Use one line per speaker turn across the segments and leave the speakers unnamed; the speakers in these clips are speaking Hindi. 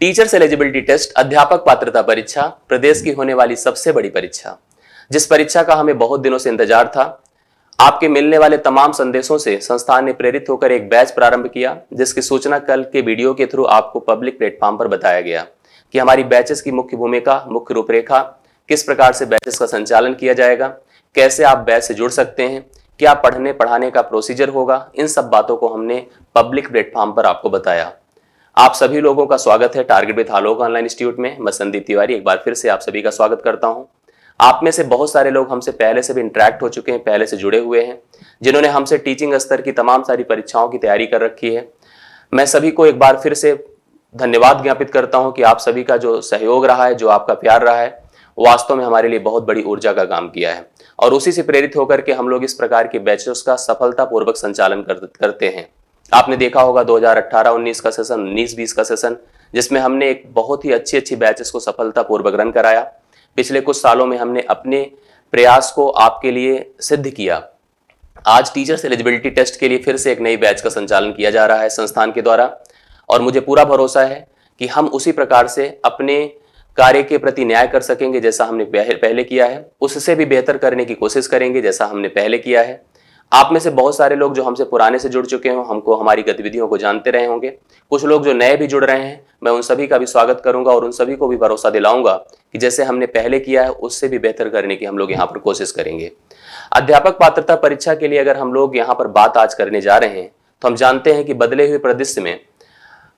टीचर्स एलिजिबिलिटी टेस्ट अध्यापक पात्रता परीक्षा प्रदेश की होने वाली सबसे बड़ी परीक्षा जिस परीक्षा का हमें बहुत दिनों से इंतजार था आपके मिलने वाले तमाम संदेशों से संस्थान ने प्रेरित होकर एक बैच प्रारंभ किया जिसकी सूचना कल के वीडियो के थ्रू आपको पब्लिक प्लेटफॉर्म पर बताया गया कि हमारी बैचेस की मुख्य भूमिका मुख्य रूपरेखा किस प्रकार से बैचेस का संचालन किया जाएगा कैसे आप बैच से जुड़ सकते हैं क्या पढ़ने पढ़ाने का प्रोसीजर होगा इन सब बातों को हमने पब्लिक प्लेटफॉर्म पर आपको बताया आप सभी लोगों का स्वागत है target with Alok online institute में मैं संदीप तिवारी एक बार फिर से आप सभी का स्वागत करता हूं आप में से बहुत सारे लोग हमसे पहले से भी इंटरेक्ट हो चुके हैं पहले से जुड़े हुए हैं जिन्होंने हमसे टीचिंग स्तर की तमाम सारी परीक्षाओं की तैयारी कर रखी है मैं सभी को एक बार फिर से धन्यवाद ज्ञापित करता हूँ कि आप सभी का जो सहयोग रहा है जो आपका प्यार रहा है वास्तव में हमारे लिए बहुत बड़ी ऊर्जा का काम किया है और उसी से प्रेरित होकर के हम लोग इस प्रकार के बैचेस का सफलतापूर्वक संचालन करते हैं आपने देखा होगा 2018-19 का सेशन 19-20 का सेशन जिसमें हमने एक बहुत ही अच्छी अच्छी बैचेस को सफलतापूर्वक रन कराया पिछले कुछ सालों में हमने अपने प्रयास को आपके लिए सिद्ध किया आज टीचर्स एलिजिबिलिटी टेस्ट के लिए फिर से एक नई बैच का संचालन किया जा रहा है संस्थान के द्वारा और मुझे पूरा भरोसा है कि हम उसी प्रकार से अपने कार्य के प्रति न्याय कर सकेंगे जैसा हमने पहले किया है उससे भी बेहतर करने की कोशिश करेंगे जैसा हमने पहले किया है आप में से बहुत सारे लोग जो हमसे पुराने से जुड़ चुके हों हमको हमारी गतिविधियों को जानते रहे होंगे कुछ लोग जो नए भी जुड़ रहे हैं मैं उन सभी का भी स्वागत करूंगा और उन सभी को भी भरोसा दिलाऊंगा कि जैसे हमने पहले किया है उससे भी बेहतर करने की हम लोग यहाँ पर कोशिश करेंगे अध्यापक पात्रता परीक्षा के लिए अगर हम लोग यहाँ पर बात आज करने जा रहे हैं तो हम जानते हैं कि बदले हुए प्रदृश्य में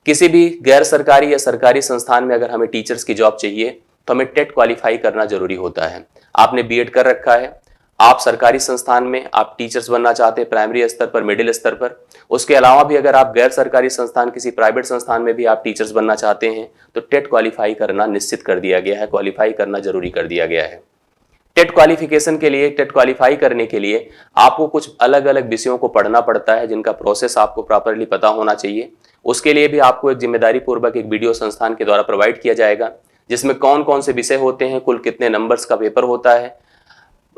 किसी भी गैर सरकारी या सरकारी संस्थान में अगर हमें टीचर्स की जॉब चाहिए तो हमें टेट क्वालिफाई करना जरूरी होता है आपने बी कर रखा है आप सरकारी संस्थान में आप टीचर्स बनना चाहते हैं प्राइमरी स्तर पर मिडिल स्तर पर उसके अलावा भी अगर आप गैर सरकारी संस्थान किसी प्राइवेट संस्थान में भी आप टीचर्स बनना चाहते हैं तो टेट क्वालिफाई करना निश्चित कर दिया गया है क्वालिफाई करना जरूरी कर दिया गया है टेट क्वालिफिकेशन के लिए टेट क्वालिफाई करने के लिए आपको कुछ अलग अलग विषयों को पढ़ना पड़ता है जिनका प्रोसेस आपको प्रॉपरली पता होना चाहिए उसके लिए भी आपको एक जिम्मेदारी पूर्वक एक वीडियो संस्थान के द्वारा प्रोवाइड किया जाएगा जिसमें कौन कौन से विषय होते हैं कुल कितने नंबर्स का पेपर होता है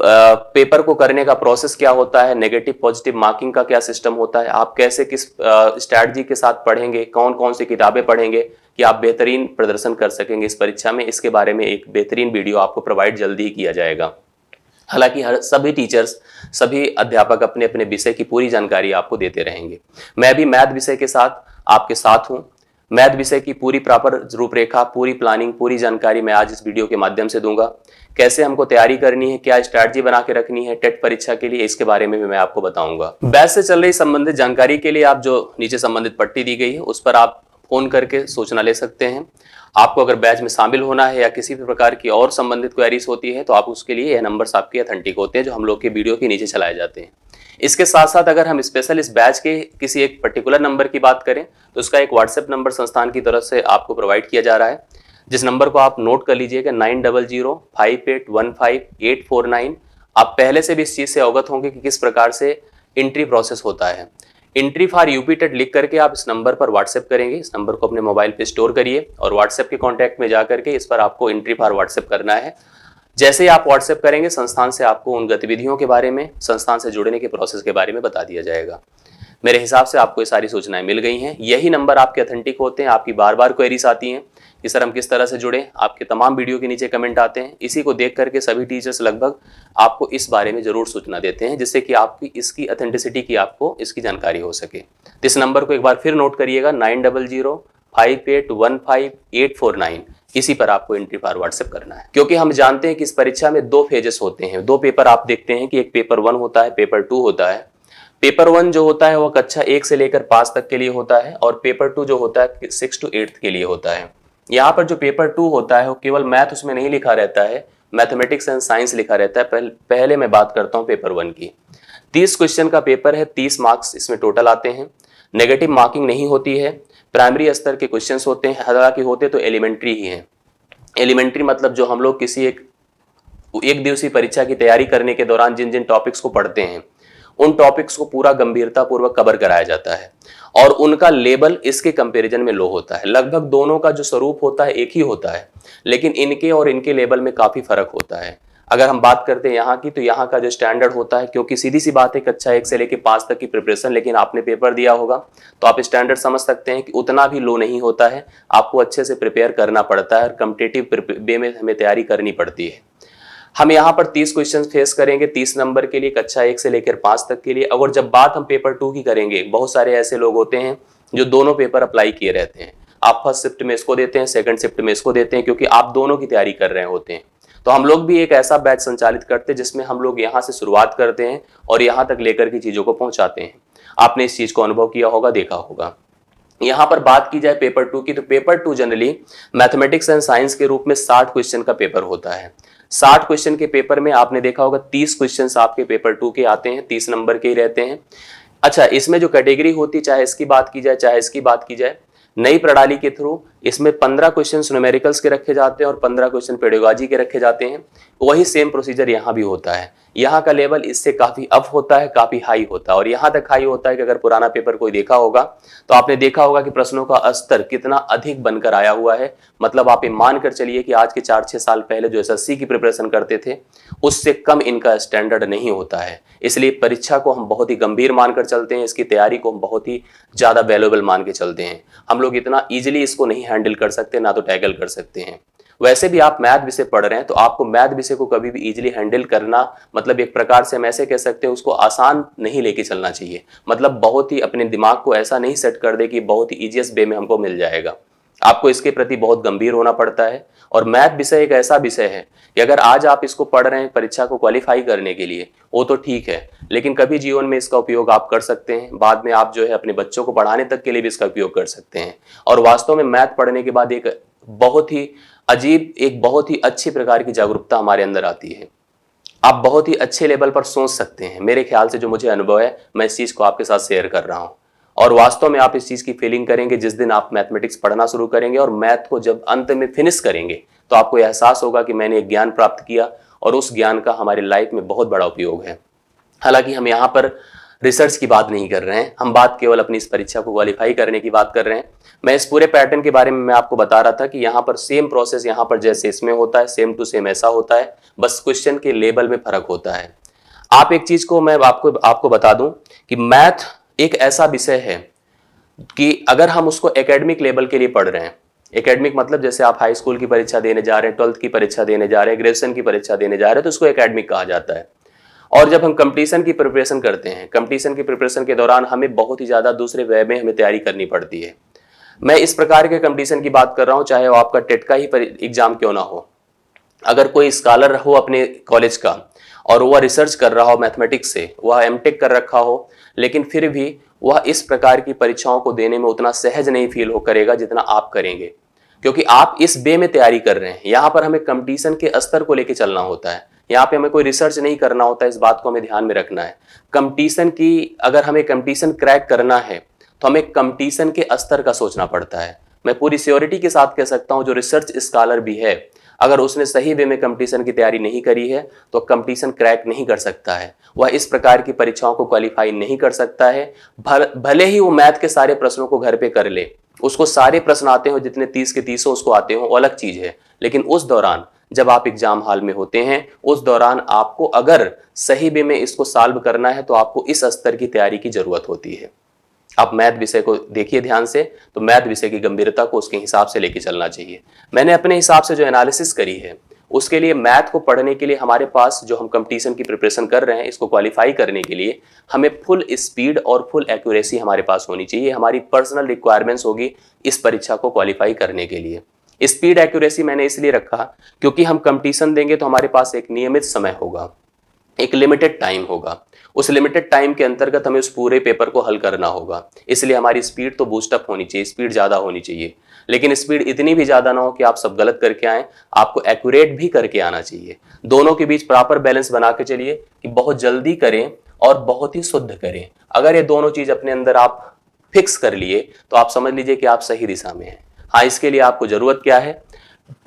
पेपर को करने का प्रोसेस क्या होता है नेगेटिव पॉजिटिव मार्किंग का क्या सिस्टम होता है आप कैसे किस स्ट्रैटी के साथ पढ़ेंगे कौन कौन सी किताबें पढ़ेंगे कि आप बेहतरीन प्रदर्शन कर सकेंगे इस परीक्षा में इसके बारे में एक बेहतरीन वीडियो आपको प्रोवाइड जल्दी ही किया जाएगा हालांकि हर सभी टीचर्स सभी अध्यापक अपने अपने विषय की पूरी जानकारी आपको देते रहेंगे मैं भी मैथ विषय के साथ आपके साथ हूँ मैथ विषय की पूरी प्रॉपर रूपरेखा पूरी प्लानिंग पूरी जानकारी मैं आज इस वीडियो के माध्यम से दूंगा कैसे हमको तैयारी करनी है क्या स्ट्रैटी बना के रखनी है टेट परीक्षा के लिए इसके बारे में भी मैं आपको बताऊंगा बैच से चल रही संबंधित जानकारी के लिए आप जो नीचे संबंधित पट्टी दी गई है उस पर आप फोन करके सूचना ले सकते हैं आपको अगर बैच में शामिल होना है या किसी भी प्रकार की और संबंधित क्वेरीज होती है तो आप उसके लिए यह नंबर आपके अथेंटिक होते हैं जो हम लोग के वीडियो के नीचे चलाए जाते हैं इसके साथ साथ अगर हम स्पेशल इस बैच के किसी एक पर्टिकुलर नंबर की बात करें तो उसका एक व्हाट्सएप नंबर संस्थान की तरफ से आपको प्रोवाइड किया जा रहा है जिस नंबर को आप नोट कर लीजिएगा nine double zero five eight one five eight four nine आप पहले से भी इस चीज़ से अवगत होंगे कि किस प्रकार से एंट्री प्रोसेस होता है एंट्री फॉर यूपी टेट लिख करके आप इस नंबर पर व्हाट्सएप करेंगे इस नंबर को अपने मोबाइल पे स्टोर करिए और व्हाट्सएप के कॉन्टैक्ट में जा करके इस पर आपको एंट्री फॉर व्हाट्सएप करना है जैसे ही आप व्हाट्सएप करेंगे संस्थान से आपको उन गतिविधियों के बारे में संस्थान से जुड़ने के प्रोसेस के बारे में बता दिया जाएगा मेरे हिसाब से आपको ये सारी सूचनाएं मिल गई हैं यही नंबर आपके अथेंटिक होते हैं आपकी बार बार क्वेरीज आती हैं कि सर हम किस तरह से जुड़े आपके तमाम वीडियो के नीचे कमेंट आते हैं इसी को देख करके सभी टीचर्स लगभग आपको इस बारे में ज़रूर सूचना देते हैं जिससे कि आपकी इसकी अथेंटिसिटी की आपको इसकी जानकारी हो सके इस नंबर को एक बार फिर नोट करिएगा nine double zero five eight one five eight four nine इसी पर आपको एंट्री फॉर व्हाट्सएप करना है क्योंकि हम जानते हैं कि इस परीक्षा में दो फेजेस होते हैं दो पेपर आप देखते हैं कि एक पेपर वन होता है पेपर टू होता है पेपर वन जो होता है वह कक्षा एक से लेकर पांच तक के लिए होता है और पेपर टू जो होता है सिक्स टू एट्थ के लिए होता है यहाँ पर जो पेपर टू होता है वो केवल मैथ उसमें नहीं लिखा रहता है मैथमेटिक्स एंड साइंस लिखा रहता है पहले पहले मैं बात करता हूँ पेपर वन की तीस क्वेश्चन का पेपर है तीस मार्क्स इसमें टोटल आते हैं नेगेटिव मार्किंग नहीं होती है प्राइमरी स्तर के क्वेश्चन होते हैं हालांकि होते तो एलिमेंट्री ही हैं एलिमेंट्री मतलब जो हम लोग किसी एक एक दिवसीय परीक्षा की तैयारी करने के दौरान जिन जिन टॉपिक्स को पढ़ते हैं उन टॉपिक्स को पूरा गंभीरता पूर्वक कवर कराया जाता है और उनका लेवल इसके कंपैरिजन में लो होता है लगभग दोनों का जो स्वरूप होता है एक ही होता है लेकिन इनके और इनके लेवल में काफ़ी फर्क होता है अगर हम बात करते हैं यहाँ की तो यहाँ का जो स्टैंडर्ड होता है क्योंकि सीधी सी बात है कक्षा अच्छा एक से लेकर पांच तक की प्रिपरेशन लेकिन आपने पेपर दिया होगा तो आप स्टैंडर्ड समझ सकते हैं कि उतना भी लो नहीं होता है आपको अच्छे से प्रिपेयर करना पड़ता है और कम्पिटेटिव वे में हमें तैयारी करनी पड़ती है हम यहाँ पर तीस क्वेश्चन फेस करेंगे तीस नंबर के लिए कक्षा एक से लेकर पांच तक के लिए और जब बात हम पेपर टू की करेंगे बहुत सारे ऐसे लोग होते हैं जो दोनों पेपर अप्लाई किए रहते हैं आप फर्स्ट शिफ्ट में इसको देते हैं सेकंड शिफ्ट में इसको देते हैं क्योंकि आप दोनों की तैयारी कर रहे होते हैं तो हम लोग भी एक ऐसा बैच संचालित करते हैं जिसमें हम लोग यहाँ से शुरुआत करते हैं और यहाँ तक लेकर की चीज़ों को पहुंचाते हैं आपने इस चीज़ को अनुभव किया होगा देखा होगा यहाँ पर बात की जाए पेपर टू की तो paper two generally mathematics and science के रूप में साठ क्वेश्चन का पेपर होता है साठ क्वेश्चन के पेपर में आपने देखा होगा तीस क्वेश्चन आपके पेपर टू के आते हैं तीस नंबर के ही रहते हैं अच्छा इसमें जो कैटेगरी होती चाहे इसकी बात की जाए चाहे इसकी बात की जाए नई प्रणाली के थ्रू इसमें पंद्रह क्वेश्चन न्यूमेरिकल्स के रखे जाते हैं और पंद्रह क्वेश्चन पेडोगाजी के रखे जाते हैं वही सेम प्रोसीजर यहाँ भी होता है यहाँ का लेवल इससे काफ़ी अप होता है काफ़ी हाई होता है और यहाँ तक हाई होता है कि अगर पुराना पेपर कोई देखा होगा तो आपने देखा होगा कि प्रश्नों का स्तर कितना अधिक बनकर आया हुआ है मतलब आप ये मानकर चलिए कि आज के चार छह साल पहले जो एस की प्रिपरेशन करते थे उससे कम इनका स्टैंडर्ड नहीं होता है इसलिए परीक्षा को हम बहुत ही गंभीर मानकर चलते हैं इसकी तैयारी को हम बहुत ही ज़्यादा वैल्यूबल मान के चलते हैं हम लोग इतना ईजिली इसको नहीं हैंडल कर सकते ना तो टैकल कर सकते हैं वैसे भी आप मैथ विषय पढ़ रहे हैं तो आपको मैथ विषय को कभी भी इजीली हैंडल करना मतलब एक प्रकार से हम ऐसे कह सकते हैं उसको आसान नहीं लेके चलना चाहिए मतलब बहुत ही अपने दिमाग को ऐसा नहीं सेट कर दे कि बहुत ही ईजीएस्ट वे में हमको मिल जाएगा आपको इसके प्रति बहुत गंभीर होना पड़ता है और मैथ विषय एक ऐसा विषय है कि अगर आज आप इसको पढ़ रहे हैं परीक्षा को क्वालिफाई करने के लिए वो तो ठीक है लेकिन कभी जीवन में इसका उपयोग आप कर सकते हैं बाद में आप जो है अपने बच्चों को पढ़ाने तक के लिए भी इसका उपयोग कर सकते हैं और वास्तव में मैथ पढ़ने के बाद एक बहुत ही अजीब एक बहुत ही अच्छी प्रकार की जागरूकता हमारे अंदर आती है आप बहुत ही अच्छे लेवल पर सोच सकते हैं मेरे ख्याल से जो मुझे अनुभव है मैं इस चीज़ को आपके साथ शेयर कर रहा हूँ और वास्तव में आप इस चीज़ की फीलिंग करेंगे जिस दिन आप मैथमेटिक्स पढ़ना शुरू करेंगे और मैथ को जब अंत में फिनिश करेंगे तो आपको एहसास होगा कि मैंने एक ज्ञान प्राप्त किया और उस ज्ञान का हमारे लाइफ में बहुत बड़ा उपयोग है हालांकि हम यहाँ पर रिसर्च की बात नहीं कर रहे हैं हम बात केवल अपनी इस परीक्षा को क्वालिफाई करने की बात कर रहे हैं मैं इस पूरे पैटर्न के बारे में मैं आपको बता रहा था कि यहाँ पर सेम प्रोसेस यहाँ पर जैसे इसमें होता है सेम टू सेम ऐसा होता है बस क्वेश्चन के लेवल में फर्क होता है आप एक चीज को मैं आपको आपको बता दूं कि मैथ एक ऐसा विषय है कि अगर हम उसको एकेडमिक लेवल के लिए पढ़ रहे हैं एकेडमिक मतलब जैसे आप हाई स्कूल की परीक्षा देने जा रहे हैं ट्वेल्थ की परीक्षा देने जा रहे हैं ग्रेजुएशन की परीक्षा देने जा रहे हैं तो उसको एकेडमिक कहा जाता है और जब हम कंपटीशन की प्रिपरेशन करते हैं कंपटीशन की प्रिपरेशन के दौरान हमें बहुत ही ज़्यादा दूसरे वे में हमें तैयारी करनी पड़ती है मैं इस प्रकार के कंपटीशन की बात कर रहा हूँ चाहे वो आपका टेट का ही एग्जाम क्यों ना हो अगर कोई स्कॉलर हो अपने कॉलेज का और वह रिसर्च कर रहा हो मैथमेटिक्स से वह एम कर रखा हो लेकिन फिर भी वह इस प्रकार की परीक्षाओं को देने में उतना सहज नहीं फील हो करेगा जितना आप करेंगे क्योंकि आप इस बे में तैयारी कर रहे हैं यहाँ पर हमें कंपटीशन के स्तर को लेकर चलना होता है यहाँ पे हमें कोई रिसर्च नहीं करना होता इस बात को हमें ध्यान में रखना है कंपटीशन की अगर हमें कंपटीशन क्रैक करना है तो हमें कंपटीशन के स्तर का सोचना पड़ता है मैं पूरी सियोरिटी के साथ कह सकता हूँ जो रिसर्च स्कॉलर भी है अगर उसने सही वे में कंपटीशन की तैयारी नहीं करी है तो कंपटीशन क्रैक नहीं कर सकता है वह इस प्रकार की परीक्षाओं को क्वालिफाई नहीं कर सकता है भले ही वो मैथ के सारे प्रश्नों को घर पे कर ले उसको सारे प्रश्न आते हो जितने तीस के तीस हो उसको आते हो अलग चीज है लेकिन उस दौरान जब आप एग्जाम हॉल में होते हैं उस दौरान आपको अगर सही वे में इसको सॉल्व करना है तो आपको इस स्तर की तैयारी की जरूरत होती है आप मैथ विषय को देखिए ध्यान से तो मैथ विषय की गंभीरता को उसके हिसाब से लेके चलना चाहिए मैंने अपने हिसाब से जो एनालिसिस करी है उसके लिए मैथ को पढ़ने के लिए हमारे पास जो हम कंपटीशन की प्रिपरेशन कर रहे हैं इसको क्वालिफाई करने के लिए हमें फुल स्पीड और फुल एक्यूरेसी हमारे पास होनी चाहिए हमारी पर्सनल रिक्वायरमेंट्स होगी इस परीक्षा को क्वालिफाई करने के लिए स्पीड एक्यूरेसी मैंने इसलिए रखा क्योंकि हम कंपटीशन देंगे तो हमारे पास एक नियमित समय होगा एक लिमिटेड टाइम होगा उस लिमिटेड टाइम के अंतर्गत हमें उस पूरे पेपर को हल करना होगा इसलिए हमारी स्पीड तो बूस्टअप होनी चाहिए स्पीड ज़्यादा होनी चाहिए लेकिन स्पीड इतनी भी ज़्यादा ना हो कि आप सब गलत करके आए आपको एक्यूरेट भी करके आना चाहिए दोनों के बीच प्रॉपर बैलेंस बना के चलिए कि बहुत जल्दी करें और बहुत ही शुद्ध करें अगर ये दोनों चीज़ अपने अंदर आप फिक्स कर लिए तो आप समझ लीजिए कि आप सही दिशा में हैं हाँ इसके लिए आपको ज़रूरत क्या है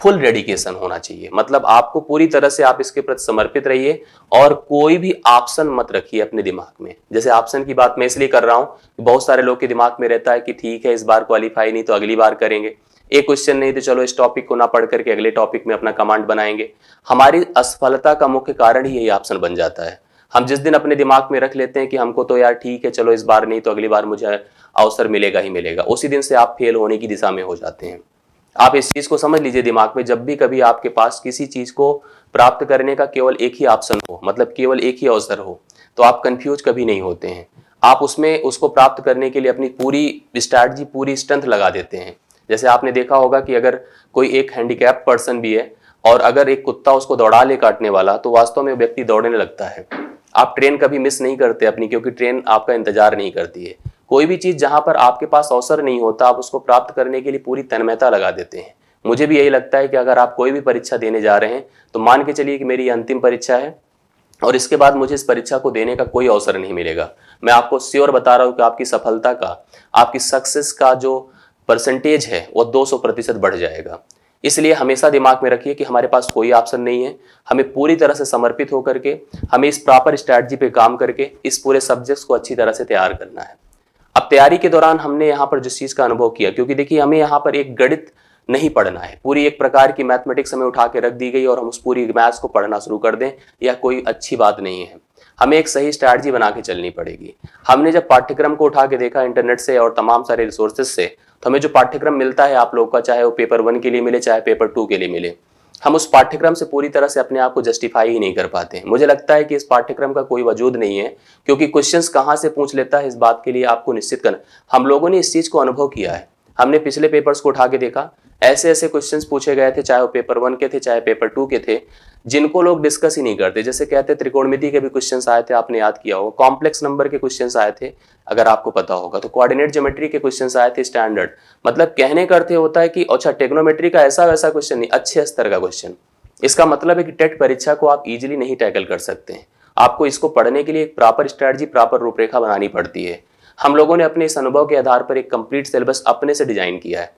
फुल डेडिकेशन होना चाहिए मतलब आपको पूरी तरह से आप इसके प्रति समर्पित रहिए और कोई भी ऑप्शन मत रखिए अपने दिमाग में जैसे ऑप्शन की बात मैं इसलिए कर रहा हूँ बहुत सारे लोग के दिमाग में रहता है कि ठीक है इस बार क्वालिफाई नहीं तो अगली बार करेंगे एक क्वेश्चन नहीं तो चलो इस टॉपिक को ना पढ़ करके अगले टॉपिक में अपना कमांड बनाएंगे हमारी असफलता का मुख्य कारण ही यही ऑप्शन बन जाता है हम जिस दिन अपने दिमाग में रख लेते हैं कि हमको तो यार ठीक है चलो इस बार नहीं तो अगली बार मुझे अवसर मिलेगा ही मिलेगा उसी दिन से आप फेल होने की दिशा में हो जाते हैं आप इस चीज को समझ लीजिए दिमाग में जब भी कभी आपके पास किसी चीज को प्राप्त करने का केवल एक ही ऑप्शन हो मतलब केवल एक ही अवसर हो तो आप कंफ्यूज कभी नहीं होते हैं आप उसमें उसको प्राप्त करने के लिए अपनी पूरी स्ट्रैटी पूरी स्ट्रेंथ लगा देते हैं जैसे आपने देखा होगा कि अगर कोई एक हैंडीकैप पर्सन भी है और अगर एक कुत्ता उसको दौड़ा ले काटने वाला तो वास्तव में व्यक्ति दौड़ने लगता है आप ट्रेन कभी मिस नहीं करते अपनी क्योंकि ट्रेन आपका इंतजार नहीं करती है कोई भी चीज़ जहाँ पर आपके पास अवसर नहीं होता आप उसको प्राप्त करने के लिए पूरी तन्मयता लगा देते हैं मुझे भी यही लगता है कि अगर आप कोई भी परीक्षा देने जा रहे हैं तो मान के चलिए कि मेरी ये अंतिम परीक्षा है और इसके बाद मुझे इस परीक्षा को देने का कोई अवसर नहीं मिलेगा मैं आपको श्योर बता रहा हूँ कि आपकी सफलता का आपकी सक्सेस का जो परसेंटेज है वो 200 प्रतिशत बढ़ जाएगा इसलिए हमेशा दिमाग में रखिए कि हमारे पास कोई ऑप्शन नहीं है हमें पूरी तरह से समर्पित होकर के हमें इस प्रॉपर स्ट्रैटी पे काम करके इस पूरे सब्जेक्ट को अच्छी तरह से तैयार करना है अब तैयारी के दौरान हमने यहाँ पर जिस चीज़ का अनुभव किया क्योंकि देखिए हमें यहाँ पर एक गणित नहीं पढ़ना है पूरी एक प्रकार की मैथमेटिक्स हमें उठा के रख दी गई और हम उस पूरी मैथ्स को पढ़ना शुरू कर दें यह कोई अच्छी बात नहीं है हमें एक सही स्ट्रैटी बना के चलनी पड़ेगी हमने जब पाठ्यक्रम को उठा के देखा इंटरनेट से और तमाम सारे रिसोर्सेज से तो हमें जो पाठ्यक्रम मिलता है आप लोग का चाहे वो पेपर वन के लिए मिले चाहे पेपर टू के लिए मिले हम उस पाठ्यक्रम से पूरी तरह से अपने आप को जस्टिफाई ही नहीं कर पाते मुझे लगता है कि इस पाठ्यक्रम का कोई वजूद नहीं है क्योंकि क्वेश्चन कहाँ से पूछ लेता है इस बात के लिए आपको निश्चित करना हम लोगों ने इस चीज़ को अनुभव किया है हमने पिछले पेपर्स को उठा के देखा ऐसे ऐसे क्वेश्चंस पूछे गए थे चाहे वो पेपर वन के थे चाहे पेपर टू के थे जिनको लोग डिस्कस ही नहीं करते जैसे कहते त्रिकोणमिति के भी क्वेश्चन आए थे आपने याद किया होगा कॉम्प्लेक्स नंबर के क्वेश्चन आए थे अगर आपको पता होगा तो कोऑर्डिनेट ज्योमेट्री के क्वेश्चन आए थे स्टैंडर्ड मतलब कहने का अर्थ होता है कि अच्छा टेक्नोमेट्री का ऐसा वैसा क्वेश्चन नहीं अच्छे स्तर का क्वेश्चन इसका मतलब है कि टेट परीक्षा को आप इजिली नहीं टैकल कर सकते हैं आपको इसको पढ़ने के लिए एक प्रॉपर स्ट्रैटेजी प्रॉपर रूपरेखा बनानी पड़ती है हम लोगों ने अपने इस अनुभव के आधार पर एक कंप्लीट सिलेबस अपने से डिजाइन किया है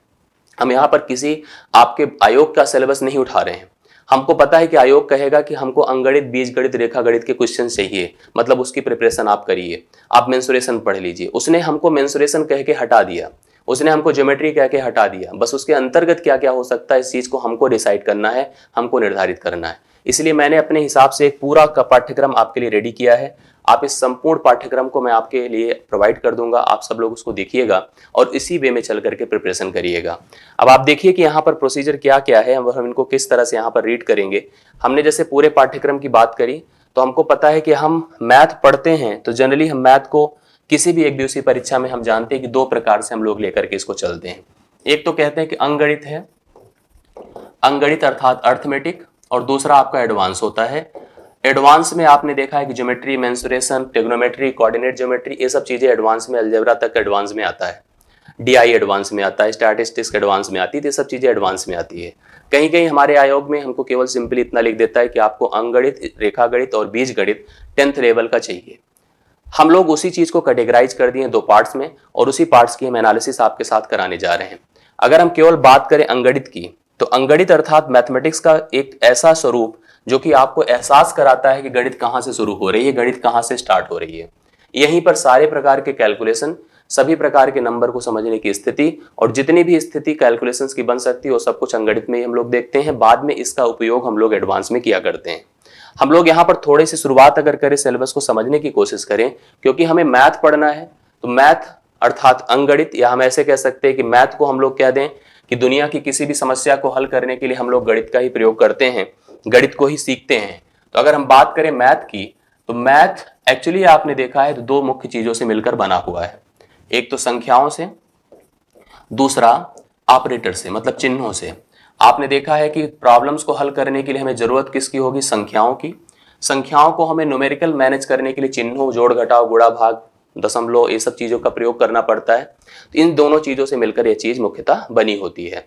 हम यहाँ पर किसी आपके आयोग का सिलेबस नहीं उठा रहे हैं हमको पता है कि आयोग कहेगा कि हमको अंगणित बीज गणित रेखा गणित के क्वेश्चन चाहिए मतलब उसकी प्रिपरेशन आप करिए आप मेन्सुरेशन पढ़ लीजिए उसने हमको मेन्सुरेशन कह के हटा दिया उसने हमको ज्योमेट्री कह के हटा दिया बस उसके अंतर्गत क्या क्या हो सकता है इस चीज़ को हमको डिसाइड करना है हमको निर्धारित करना है इसलिए मैंने अपने हिसाब से एक पूरा पाठ्यक्रम आपके लिए रेडी किया है आप इस संपूर्ण पाठ्यक्रम को मैं आपके लिए प्रोवाइड कर दूंगा आप सब लोग उसको देखिएगा और इसी वे में चल करके प्रिपरेशन करिएगा अब आप देखिए कि यहाँ पर प्रोसीजर क्या क्या है हम इनको किस तरह से यहाँ पर रीड करेंगे हमने जैसे पूरे पाठ्यक्रम की बात करी तो हमको पता है कि हम मैथ पढ़ते हैं तो जनरली हम मैथ को किसी भी एक दिवसीय परीक्षा में हम जानते हैं कि दो प्रकार से हम लोग लेकर के इसको चलते हैं एक तो कहते हैं कि अंगणित है अंगणित अर्थात अर्थमेटिक और दूसरा आपका एडवांस होता है एडवांस में आपने देखा है कि geometry mensuration trigonometry coordinate geometry ये सब चीज़ें एडवांस में अलजेबरा तक एडवांस में आता है डीआई एडवांस में आता है स्टैटिस्टिक्स एडवांस में आती है तो ये सब चीज़ें एडवांस में आती है कहीं कहीं हमारे आयोग में हमको केवल सिंपली इतना लिख देता है कि आपको अंगणित रेखागणित और बीज गणित टेंथ लेवल का चाहिए हम लोग उसी चीज़ को कैटेगराइज कर दिए दो पार्ट्स में और उसी पार्ट्स की हम एनालिसिस आपके साथ कराने जा रहे हैं अगर हम केवल बात करें अंगणित की तो अंगणित अर्थात मैथमेटिक्स का एक ऐसा स्वरूप जो कि आपको एहसास कराता है कि गणित कहाँ से शुरू हो रही है गणित कहाँ से स्टार्ट हो रही है यहीं पर सारे प्रकार के कैलकुलेशन सभी प्रकार के नंबर को समझने की स्थिति और जितनी भी स्थिति कैलकुलेशन की बन सकती है वो सब कुछ अंगणित में ही हम लोग देखते हैं बाद में इसका उपयोग हम लोग एडवांस में किया करते हैं हम लोग यहाँ पर थोड़ी सी शुरुआत अगर करें सिलेबस को समझने की कोशिश करें क्योंकि हमें मैथ पढ़ना है तो मैथ अर्थात अंगणित या हम ऐसे कह सकते हैं कि मैथ को हम लोग कह दें कि दुनिया की किसी भी समस्या को हल करने के लिए हम लोग गणित का ही प्रयोग करते हैं गणित को ही सीखते हैं तो अगर हम बात करें मैथ की तो मैथ एक्चुअली आपने देखा है तो दो मुख्य चीजों से मिलकर बना हुआ है एक तो संख्याओं से दूसरा ऑपरेटर से मतलब चिन्हों से आपने देखा है कि प्रॉब्लम्स को हल करने के लिए हमें जरूरत किसकी होगी संख्याओं की संख्याओं को हमें न्यूमेरिकल मैनेज करने के लिए चिन्हों जोड़ घटाओ गुड़ा भाग दशमलव ये सब चीज़ों का प्रयोग करना पड़ता है तो इन दोनों चीज़ों से मिलकर यह चीज़ मुख्यतः बनी होती है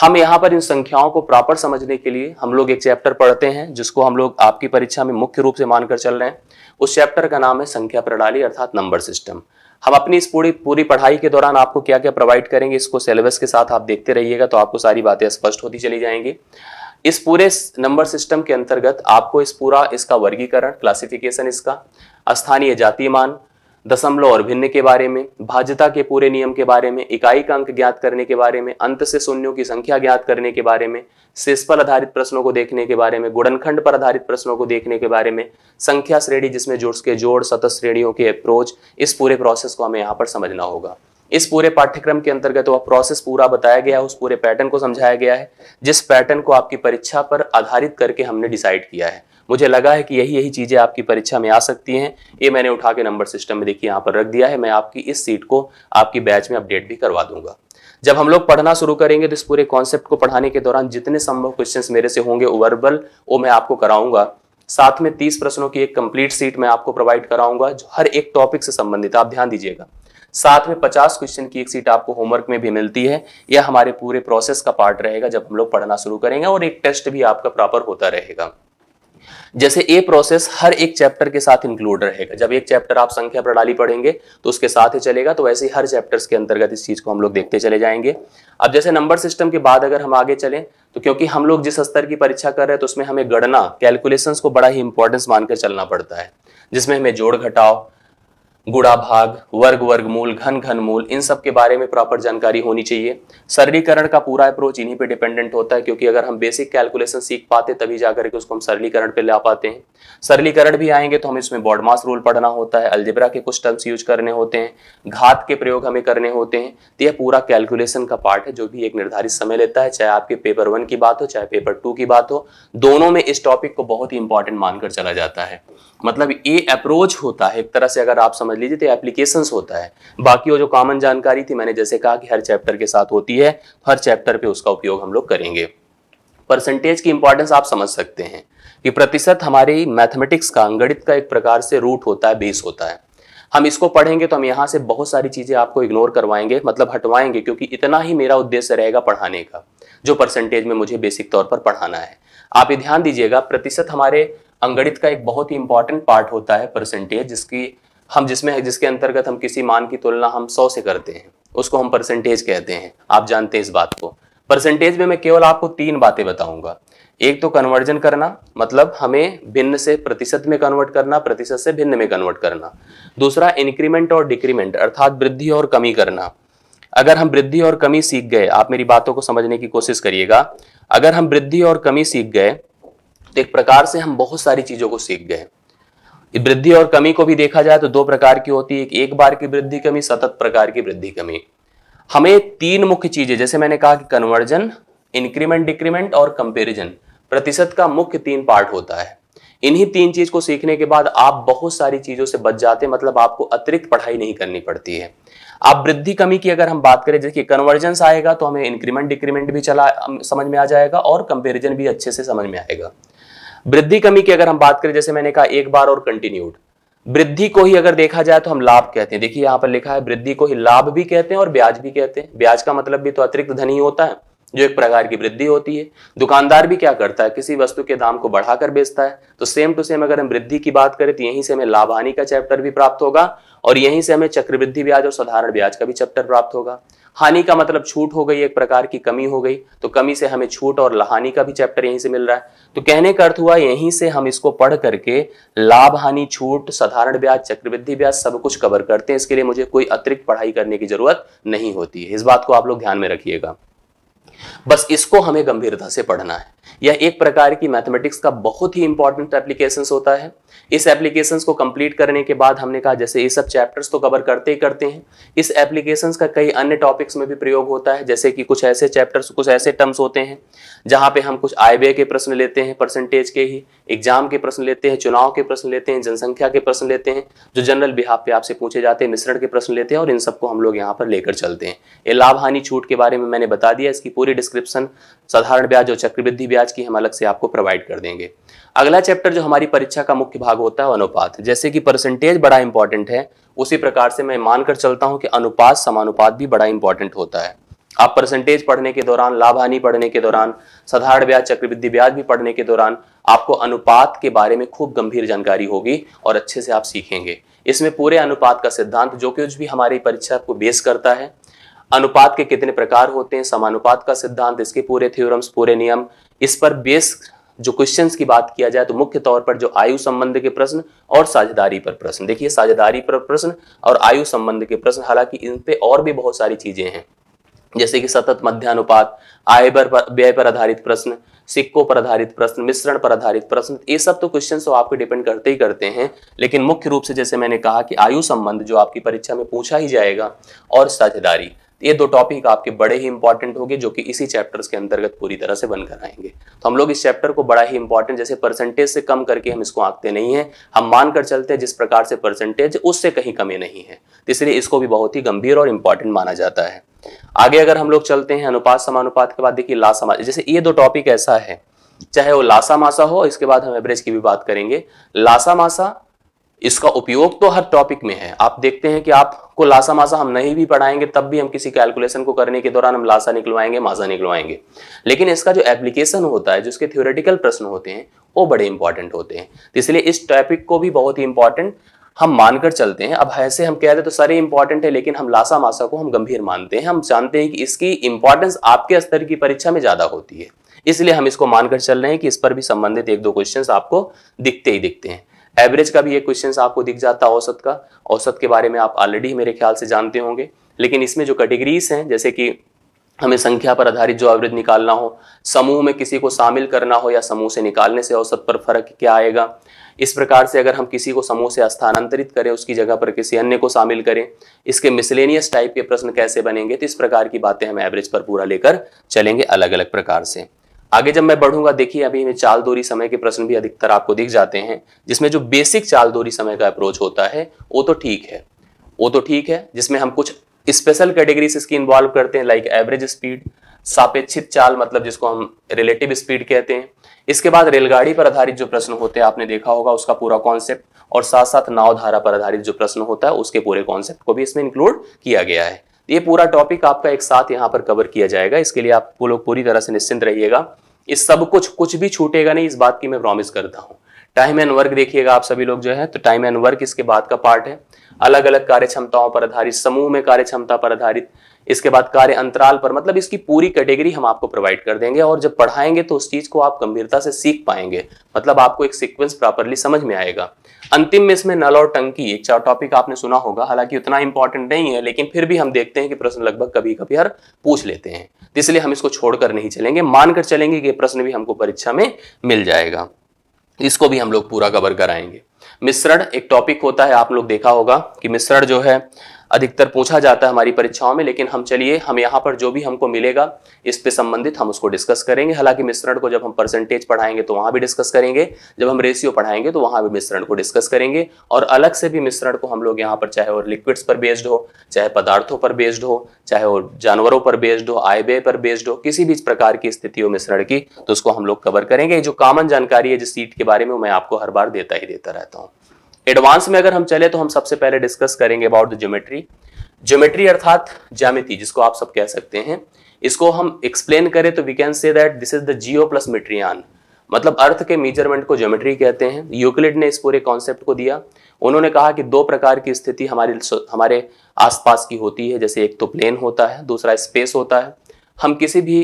हम यहाँ पर इन संख्याओं को प्रॉपर समझने के लिए हम लोग एक चैप्टर पढ़ते हैं जिसको हम लोग आपकी परीक्षा में मुख्य रूप से मानकर चल रहे हैं उस चैप्टर का नाम है संख्या प्रणाली अर्थात नंबर सिस्टम हम अपनी इस पूरी पूरी पढ़ाई के दौरान आपको क्या क्या प्रोवाइड करेंगे इसको सिलेबस के साथ आप देखते रहिएगा तो आपको सारी बातें स्पष्ट होती चली जाएंगी इस पूरे नंबर सिस्टम के अंतर्गत आपको इस पूरा इसका वर्गीकरण क्लासिफिकेशन इसका स्थानीय जाति मान दशमलव और भिन्न के बारे में भाज्यता के पूरे नियम के बारे में इकाई का अंक ज्ञात करने के बारे में अंत से शून्यों की संख्या ज्ञात करने के बारे में शेष पर आधारित प्रश्नों को देखने के बारे में गुणनखंड पर आधारित प्रश्नों को देखने के बारे में संख्या श्रेणी जिसमें जोड़ के जोड़ सतत श्रेणियों के अप्रोच इस पूरे प्रोसेस को हमें यहाँ पर समझना होगा इस पूरे पाठ्यक्रम के अंतर्गत वह प्रोसेस पूरा बताया गया है उस पूरे पैटर्न को समझाया गया है जिस पैटर्न को आपकी परीक्षा पर आधारित करके हमने डिसाइड किया है मुझे लगा है कि यही यही चीज़ें आपकी परीक्षा में आ सकती हैं ये मैंने उठा के नंबर सिस्टम में देखिए यहाँ पर रख दिया है मैं आपकी इस सीट को आपकी बैच में अपडेट भी करवा दूंगा जब हम लोग पढ़ना शुरू करेंगे तो इस पूरे कॉन्सेप्ट को पढ़ाने के दौरान जितने संभव क्वेश्चन मेरे से होंगे वर्बल वो मैं आपको कराऊंगा साथ में तीस प्रश्नों की एक कंप्लीट सीट मैं आपको प्रोवाइड कराऊंगा जो हर एक टॉपिक से संबंधित आप ध्यान दीजिएगा साथ में 50 क्वेश्चन की एक सीट आपको होमवर्क में भी मिलती है यह हमारे पूरे प्रोसेस का पार्ट रहेगा जब हम लोग पढ़ना शुरू करेंगे और एक टेस्ट भी आपका प्रॉपर होता रहेगा जैसे ए प्रोसेस हर एक चैप्टर के साथ इंक्लूड रहेगा जब एक चैप्टर आप संख्या प्रणाली पढ़ेंगे तो उसके साथ ही चलेगा तो वैसे ही हर चैप्टर्स के अंतर्गत इस चीज को हम लोग देखते चले जाएंगे अब जैसे नंबर सिस्टम के बाद अगर हम आगे चलें तो क्योंकि हम लोग जिस स्तर की परीक्षा कर रहे हैं तो उसमें हमें गणना कैलकुलेशन को बड़ा ही इंपॉर्टेंस मानकर चलना पड़ता है जिसमें हमें जोड़ घटाओ गुड़ा भाग वर्ग वर्ग मूल घन घन मूल इन सब के बारे में प्रॉपर जानकारी होनी चाहिए सरलीकरण का पूरा अप्रोच इन्हीं पे डिपेंडेंट होता है क्योंकि अगर हम बेसिक कैलकुलेशन सीख पाते तभी जाकर के उसको हम सरलीकरण पे ला पाते हैं सरलीकरण भी आएंगे तो हमें इसमें बॉडमास रूल पढ़ना होता है अल्जिब्रा के कुछ टर्म्स यूज करने होते हैं घात के प्रयोग हमें करने होते हैं तो यह पूरा कैलकुलेशन का पार्ट है जो भी एक निर्धारित समय लेता है चाहे आपके पेपर वन की बात हो चाहे पेपर टू की बात हो दोनों में इस टॉपिक को बहुत ही इंपॉर्टेंट मानकर चला जाता है मतलब ये अप्रोच होता है एक तरह से अगर आप समझ लीजिए तो एप्लीकेशन होता है बाकी वो जो कॉमन जानकारी थी मैंने जैसे कहा कि हर चैप्टर के साथ होती है तो हर चैप्टर पे उसका उपयोग हम लोग करेंगे परसेंटेज की इंपॉर्टेंस आप समझ सकते हैं कि प्रतिशत हमारे मैथमेटिक्स का गणित का एक प्रकार से रूट होता है बेस होता है हम इसको पढ़ेंगे तो हम यहाँ से बहुत सारी चीज़ें आपको इग्नोर करवाएंगे मतलब हटवाएंगे क्योंकि इतना ही मेरा उद्देश्य रहेगा पढ़ाने का जो परसेंटेज में मुझे बेसिक तौर पर पढ़ाना है आप ये ध्यान दीजिएगा प्रतिशत हमारे अंगणित का एक बहुत ही इंपॉर्टेंट पार्ट होता है परसेंटेज जिसकी हम जिसमें जिसके अंतर्गत हम किसी मान की तुलना हम सौ से करते हैं उसको हम परसेंटेज कहते हैं आप जानते हैं इस बात को परसेंटेज में मैं केवल आपको तीन बातें बताऊंगा एक तो कन्वर्जन करना मतलब हमें भिन्न से प्रतिशत में कन्वर्ट करना प्रतिशत से भिन्न में कन्वर्ट करना दूसरा इंक्रीमेंट और डिक्रीमेंट अर्थात वृद्धि और कमी करना अगर हम वृद्धि और कमी सीख गए आप मेरी बातों को समझने की कोशिश करिएगा अगर हम वृद्धि और कमी सीख गए तो एक प्रकार से हम बहुत सारी चीज़ों को सीख गए वृद्धि और कमी को भी देखा जाए तो दो प्रकार की होती है एक, एक बार की वृद्धि कमी सतत प्रकार की वृद्धि कमी हमें तीन मुख्य चीज़ें जैसे मैंने कहा कि कन्वर्जन इंक्रीमेंट डिक्रीमेंट और कंपेरिजन प्रतिशत का मुख्य तीन पार्ट होता है इन्हीं तीन चीज को सीखने के बाद आप बहुत सारी चीजों से बच जाते हैं मतलब आपको अतिरिक्त पढ़ाई नहीं करनी पड़ती है आप वृद्धि कमी की अगर हम बात करें जैसे कन्वर्जेंस आएगा तो हमें इंक्रीमेंट डिक्रीमेंट भी चला समझ में आ जाएगा और कंपेरिजन भी अच्छे से समझ में आएगा वृद्धि कमी की अगर हम बात करें जैसे मैंने कहा एक बार और कंटिन्यूड वृद्धि को ही अगर देखा जाए तो हम लाभ कहते हैं देखिए यहां पर लिखा है वृद्धि को ही लाभ भी कहते हैं और ब्याज भी कहते हैं ब्याज का मतलब भी तो अतिरिक्त धन ही होता है जो एक प्रकार की वृद्धि होती है दुकानदार भी क्या करता है किसी वस्तु के दाम को बढ़ाकर बेचता है तो सेम टू सेम अगर हम वृद्धि की बात करें तो यहीं से हमें लाभ हानि का चैप्टर भी प्राप्त होगा और यहीं से हमें चक्रवृद्धि ब्याज और साधारण ब्याज का भी चैप्टर प्राप्त होगा हानि का मतलब छूट हो गई एक प्रकार की कमी हो गई तो कमी से हमें छूट और हानि का भी चैप्टर यहीं से मिल रहा है तो कहने का अर्थ हुआ यहीं से हम इसको पढ़ करके लाभ हानि छूट साधारण ब्याज चक्रवृद्धि ब्याज सब कुछ कवर करते हैं इसके लिए मुझे कोई अतिरिक्त पढ़ाई करने की जरूरत नहीं होती है इस बात को आप लोग ध्यान में रखिएगा बस इसको हमें गंभीरता से पढ़ना है यह एक प्रकार की मैथमेटिक्स का बहुत ही इंपॉर्टेंट एप्लीकेशन होता है इस एप्लीकेशन को कंप्लीट करने के बाद हमने कहा जैसे ये सब चैप्टर्स तो कवर करते ही करते हैं इस एप्लीकेशन का कई अन्य टॉपिक्स में भी प्रयोग होता है जैसे कि कुछ ऐसे चैप्टर्स कुछ ऐसे टर्म्स होते हैं जहाँ पे हम कुछ आय व्यय के प्रश्न लेते हैं परसेंटेज के ही एग्जाम के प्रश्न लेते हैं चुनाव के प्रश्न लेते हैं जनसंख्या के प्रश्न लेते हैं जो जनरल बिहार पे आपसे पूछे जाते हैं मिश्रण के प्रश्न लेते हैं और इन सबको हम लोग यहाँ पर लेकर चलते हैं ये लाभ हानि छूट के बारे में मैंने बता दिया इसकी पूरी डिस्क्रिप्शन साधारण ब्याज और चक्रवृद्धि ब्याज की हम अलग से आपको प्रोवाइड कर देंगे अगला चैप्टर जो हमारी परीक्षा का मुख्य भाग होता है अनुपात जैसे कि परसेंटेज बड़ा इंपॉर्टेंट है उसी प्रकार से मैं मानकर चलता हूँ कि अनुपात समानुपात भी बड़ा इंपॉर्टेंट होता है आप परसेंटेज पढ़ने के दौरान लाभानी पढ़ने के दौरान साधारण ब्याज चक्रवृद्धि ब्याज भी पढ़ने के दौरान आपको अनुपात के बारे में खूब गंभीर जानकारी होगी और अच्छे से आप सीखेंगे इसमें पूरे अनुपात का सिद्धांत जो कुछ भी हमारी परीक्षा को बेस करता है अनुपात के कितने प्रकार होते हैं समानुपात का सिद्धांत इसके पूरे थ्योरम्स पूरे नियम इस पर बेस जो क्वेश्चंस की बात किया जाए तो मुख्य तौर पर जो आयु संबंध के प्रश्न और साझेदारी पर प्रश्न देखिए साझेदारी पर प्रश्न और आयु संबंध के प्रश्न हालांकि इन पे और भी बहुत सारी चीजें हैं जैसे कि सतत मध्यानुपात आय पर व्यय पर आधारित प्रश्न सिक्कों पर आधारित प्रश्न मिश्रण पर आधारित प्रश्न ये सब तो क्वेश्चन तो आपके डिपेंड करते ही करते हैं लेकिन मुख्य रूप से जैसे मैंने कहा कि आयु संबंध जो आपकी परीक्षा में पूछा ही जाएगा और साझेदारी ये दो टॉपिक आपके बड़े ही इंपॉर्टेंट होंगे जो कि इसी चैप्टर्स के अंतर्गत पूरी तरह से बनकर आएंगे तो हम लोग इस चैप्टर को बड़ा ही इंपॉर्टेंट जैसे परसेंटेज से कम करके हम इसको आंकते नहीं है हम मानकर चलते हैं जिस प्रकार से परसेंटेज उससे कहीं कमी नहीं है तो इसलिए इसको भी बहुत ही गंभीर और इंपॉर्टेंट माना जाता है आगे अगर हम लोग चलते हैं अनुपात समानुपात के बाद देखिए लासमा जैसे ये दो टॉपिक ऐसा है चाहे वो लासा मासा हो इसके बाद हम एवरेज की भी बात करेंगे लासा मासा इसका उपयोग तो हर टॉपिक में है आप देखते हैं कि आपको लासा मासा हम नहीं भी पढ़ाएंगे तब भी हम किसी कैलकुलेशन को करने के दौरान हम लासा निकलवाएंगे मासा निकलवाएंगे लेकिन इसका जो एप्लीकेशन होता है जिसके थ्योरेटिकल प्रश्न होते हैं वो बड़े इंपॉर्टेंट होते हैं तो इसलिए इस टॉपिक को भी बहुत ही इंपॉर्टेंट हम मानकर चलते हैं अब ऐसे हम कह रहे तो सारे इंपॉर्टेंट है लेकिन हम लासा मासा को हम गंभीर मानते हैं हम जानते हैं कि इसकी इंपॉर्टेंस आपके स्तर की परीक्षा में ज़्यादा होती है इसलिए हम इसको मानकर चल रहे हैं कि इस पर भी संबंधित एक दो क्वेश्चन आपको दिखते ही दिखते हैं एवरेज का भी एक क्वेश्चन आपको दिख जाता है औसत का औसत के बारे में आप ऑलरेडी मेरे ख्याल से जानते होंगे लेकिन इसमें जो कैटेगरीज हैं जैसे कि हमें संख्या पर आधारित जो एवरेज निकालना हो समूह में किसी को शामिल करना हो या समूह से निकालने से औसत पर फर्क क्या आएगा इस प्रकार से अगर हम किसी को समूह से स्थानांतरित करें उसकी जगह पर किसी अन्य को शामिल करें इसके मिसलेनियस टाइप के प्रश्न कैसे बनेंगे तो इस प्रकार की बातें हम एवरेज पर पूरा लेकर चलेंगे अलग अलग प्रकार से आगे जब मैं बढ़ूंगा देखिए अभी में चाल दोरी समय के प्रश्न भी अधिकतर आपको दिख जाते हैं जिसमें जो बेसिक चाल दोरी समय का अप्रोच होता है वो तो ठीक है वो तो ठीक है जिसमें हम कुछ स्पेशल कैटेगरी से इसकी इन्वॉल्व करते हैं लाइक एवरेज स्पीड सापेक्षित चाल मतलब जिसको हम रिलेटिव स्पीड कहते हैं इसके बाद रेलगाड़ी पर आधारित जो प्रश्न होते हैं आपने देखा होगा उसका पूरा कॉन्सेप्ट और साथ साथ नावधारा पर आधारित जो प्रश्न होता है उसके पूरे कॉन्सेप्ट को भी इसमें इंक्लूड किया गया है ये पूरा टॉपिक आपका एक साथ यहाँ पर कवर किया जाएगा इसके लिए आप लोग पूरी तरह से निश्चिंत रहिएगा ये सब कुछ कुछ भी छूटेगा नहीं इस बात की मैं प्रॉमिस करता हूँ टाइम एंड वर्क देखिएगा आप सभी लोग जो है तो टाइम एंड वर्क इसके बाद का पार्ट है अलग अलग कार्य क्षमताओं पर आधारित समूह में कार्य क्षमता पर आधारित इसके बाद कार्य अंतराल पर मतलब इसकी पूरी कैटेगरी हम आपको प्रोवाइड कर देंगे और जब पढ़ाएंगे तो उस चीज को आप गंभीरता से सीख पाएंगे मतलब आपको एक सीक्वेंस प्रॉपरली समझ में आएगा अंतिम में इसमें नल और टंकी एक चार टॉपिक आपने सुना होगा हालांकि उतना इंपॉर्टेंट नहीं है लेकिन फिर भी हम देखते हैं कि प्रश्न लगभग कभी कभी हर पूछ लेते हैं तो इसलिए हम इसको छोड़कर नहीं चलेंगे मानकर चलेंगे कि प्रश्न भी हमको परीक्षा में मिल जाएगा इसको भी हम लोग पूरा कवर कराएंगे मिश्रण एक टॉपिक होता है आप लोग देखा होगा कि मिश्रण जो है अधिकतर पूछा जाता है हमारी परीक्षाओं में लेकिन हम चलिए हम यहाँ पर जो भी हमको मिलेगा इस पे संबंधित हम उसको डिस्कस करेंगे हालांकि मिश्रण को जब हम परसेंटेज पढ़ाएंगे तो वहाँ भी डिस्कस करेंगे जब हम रेशियो पढ़ाएंगे तो वहाँ भी मिश्रण को डिस्कस करेंगे और अलग से भी मिश्रण को हम लोग यहाँ पर चाहे वो लिक्विड्स पर बेस्ड हो चाहे पदार्थों पर बेस्ड हो चाहे वो जानवरों पर बेस्ड हो आय व्यय पर बेस्ड हो किसी भी प्रकार की स्थिति हो मिश्रण की तो उसको हम लोग कवर करेंगे जो कॉमन जानकारी है जिस सीट के बारे में मैं आपको हर बार देता ही देता रहता हूँ एडवांस में अगर हम चले तो हम सबसे पहले डिस्कस करेंगे अबाउट द ज्योमेट्री ज्योमेट्री अर्थात ज्यामिति जिसको आप सब कह सकते हैं इसको हम एक्सप्लेन करें तो we can say that this is the geo plus metron मतलब अर्थ के मेजरमेंट को ज्योमेट्री कहते हैं यूक्लिड ने इस पूरे कॉन्सेप्ट को दिया उन्होंने कहा कि दो प्रकार की स्थिति हमारे हमारे आसपास की होती है जैसे एक तो प्लेन होता है दूसरा स्पेस होता है हम किसी भी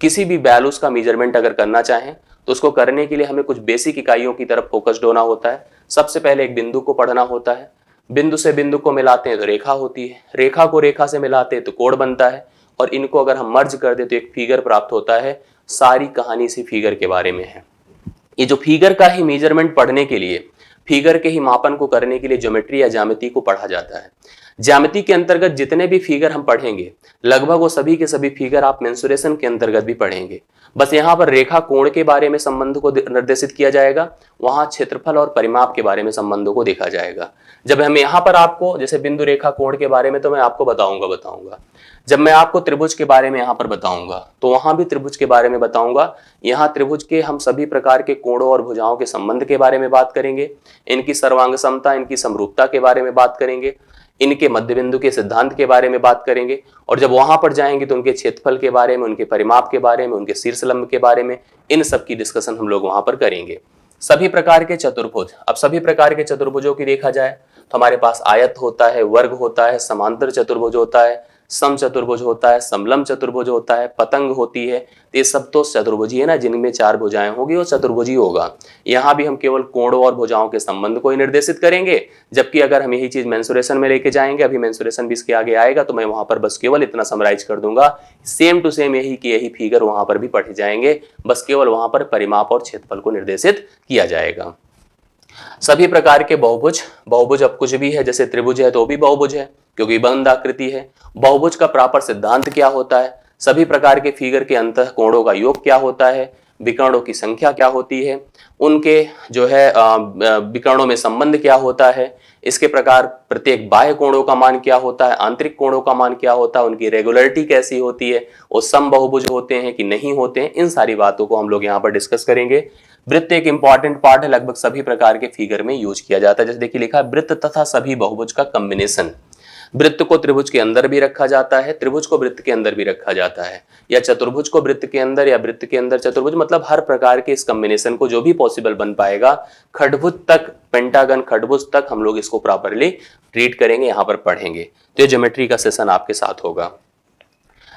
किसी भी वैल्यूज का मेजरमेंट अगर करना चाहें तो उसको करने के लिए हमें कुछ बेसिक इकाइयों की तरफ फोकस्ड होना होता है सबसे पहले एक बिंदु को पढ़ना होता है बिंदु से बिंदु को मिलाते हैं तो रेखा होती है रेखा को रेखा से मिलाते हैं तो कोड बनता है और इनको अगर हम मर्ज कर दे तो एक फिगर प्राप्त होता है सारी कहानी इसी फिगर के बारे में है ये जो फिगर का ही मेजरमेंट पढ़ने के लिए फिगर के ही मापन को करने के लिए ज्योमेट्री या जामिति को पढ़ा जाता है ज्यामिति के अंतर्गत जितने भी फिगर हम पढ़ेंगे लगभग वो सभी के सभी फिगर आप मेंसुरेशन के अंतर्गत भी पढ़ेंगे बस यहाँ पर रेखा कोण के बारे में संबंध को निर्देशित किया जाएगा वहां क्षेत्रफल और परिमाप के बारे में संबंधों को देखा जाएगा जब हम यहाँ पर आपको जैसे बिंदु रेखा कोण के बारे में तो मैं आपको बताऊंगा बताऊंगा जब मैं आपको त्रिभुज के बारे में यहाँ पर बताऊंगा तो वहां भी त्रिभुज के बारे में बताऊंगा यहाँ त्रिभुज के हम सभी प्रकार के कोणों और भुजाओं के संबंध के बारे में बात करेंगे इनकी सर्वांग समता इनकी समरूपता के बारे में बात करेंगे इनके मध्य बिंदु के सिद्धांत के बारे में बात करेंगे और जब वहां पर जाएंगे तो उनके क्षेत्रफल के बारे में उनके परिमाप के बारे में उनके शीर्ष लंब के बारे में इन सब की डिस्कशन हम लोग वहां पर करेंगे सभी प्रकार के चतुर्भुज अब सभी प्रकार के चतुर्भुजों की देखा जाए तो हमारे पास आयत होता है वर्ग होता है समांतर चतुर्भुज होता है सम चतुर्भुज होता है समलम चतुर्भुज होता है पतंग होती है तो ये सब तो चतुर्भुजी है ना जिनमें चार भुजाएं होगी वो चतुर्भुजी होगा यहाँ भी हम केवल कोणों और भुजाओं के संबंध को ही निर्देशित करेंगे जबकि अगर हम यही चीज मैंसुरेशन में लेके जाएंगे अभी मैंसुरेशन भी इसके आगे आएगा तो मैं वहां पर बस केवल इतना समराइज कर दूंगा सेम टू सेम यही कि यही फिगर वहां पर भी पढ़े जाएंगे बस केवल वहां पर परिमाप और क्षेत्रफल को निर्देशित किया जाएगा सभी प्रकार के बहुभुज बहुभुज अब कुछ भी है जैसे त्रिभुज है तो भी बहुभुज है क्योंकि बंद आकृति है बहुभुज का प्रॉपर सिद्धांत क्या होता है सभी प्रकार के फिगर के अंत कोणों का योग क्या होता है विकर्णों की संख्या क्या होती है उनके जो है विकर्णों में संबंध क्या होता है इसके प्रकार प्रत्येक बाह्य कोणों का मान क्या होता है आंतरिक कोणों का मान क्या होता है उनकी रेगुलरिटी कैसी होती है वो सम बहुभुज होते हैं कि नहीं होते हैं इन सारी बातों को हम लोग यहाँ पर डिस्कस करेंगे वृत्त एक इंपॉर्टेंट पार्ट है लगभग सभी प्रकार के फिगर में यूज किया जाता है जैसे देखिए लिखा वृत्त तथा सभी बहुभुज का कम्बिनेशन वृत्त को त्रिभुज के अंदर भी रखा जाता है त्रिभुज को वृत्त के अंदर भी रखा जाता है या चतुर्भुज को वृत्त के अंदर या वृत्त के अंदर चतुर्भुज मतलब हर प्रकार के इस कम्बिनेशन को जो भी पॉसिबल बन पाएगा खडभुज तक पेंटागन खडभुज तक हम लोग इसको प्रॉपरली रीड करेंगे यहां पर पढ़ेंगे तो ये ज्योमेट्री का सेशन आपके साथ होगा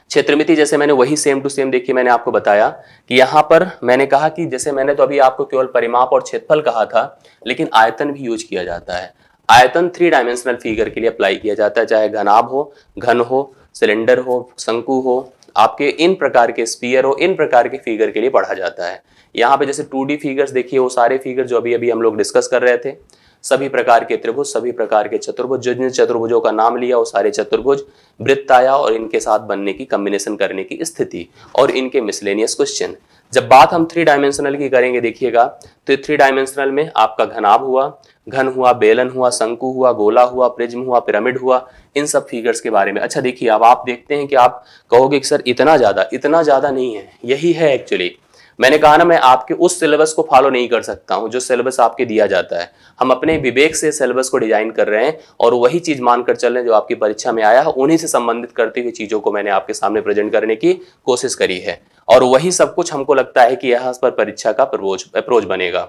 क्षेत्रमिति जैसे मैंने वही सेम टू सेम देखिए मैंने आपको बताया कि यहाँ पर मैंने कहा कि जैसे मैंने तो अभी आपको केवल परिमाप और क्षेत्रफल कहा था लेकिन आयतन भी यूज किया जाता है आयतन थ्री डायमेंशनल फिगर के लिए अप्लाई किया जाता है चाहे घनाभ हो घन हो सिलेंडर हो शंकु हो आपके इन प्रकार के स्पीयर हो इन प्रकार के फिगर के लिए पढ़ा जाता है यहाँ पे जैसे टू फिगर्स देखिए वो सारे फिगर जो अभी अभी हम लोग डिस्कस कर रहे थे सभी प्रकार के त्रिभुज सभी प्रकार के चतुर्भुज जिन चतुर्भुजों का नाम लिया वो सारे चतुर्भुज वृत्त आया और इनके साथ बनने की कम्बिनेशन करने की स्थिति और इनके मिसलेनियस क्वेश्चन जब बात हम थ्री डायमेंशनल की करेंगे देखिएगा तो थ्री डायमेंशनल में आपका घनाभ हुआ घन हुआ बेलन हुआ शंकु हुआ गोला हुआ प्रिज्म हुआ पिरामिड हुआ इन सब फिगर्स के बारे में अच्छा देखिए अब आप देखते हैं कि आप कहोगे कि सर इतना ज़्यादा इतना ज़्यादा नहीं है यही है एक्चुअली मैंने कहा ना मैं आपके उस सिलेबस को फॉलो नहीं कर सकता हूँ जो सिलेबस आपके दिया जाता है हम अपने विवेक से सिलेबस को डिजाइन कर रहे हैं और वही चीज मानकर चल रहे हैं जो आपकी परीक्षा में आया है उन्हीं से संबंधित करती हुई चीजों को मैंने आपके सामने प्रेजेंट करने की कोशिश करी है और वही सब कुछ हमको लगता है कि यह पर परीक्षा का अप्रोच अप्रोच बनेगा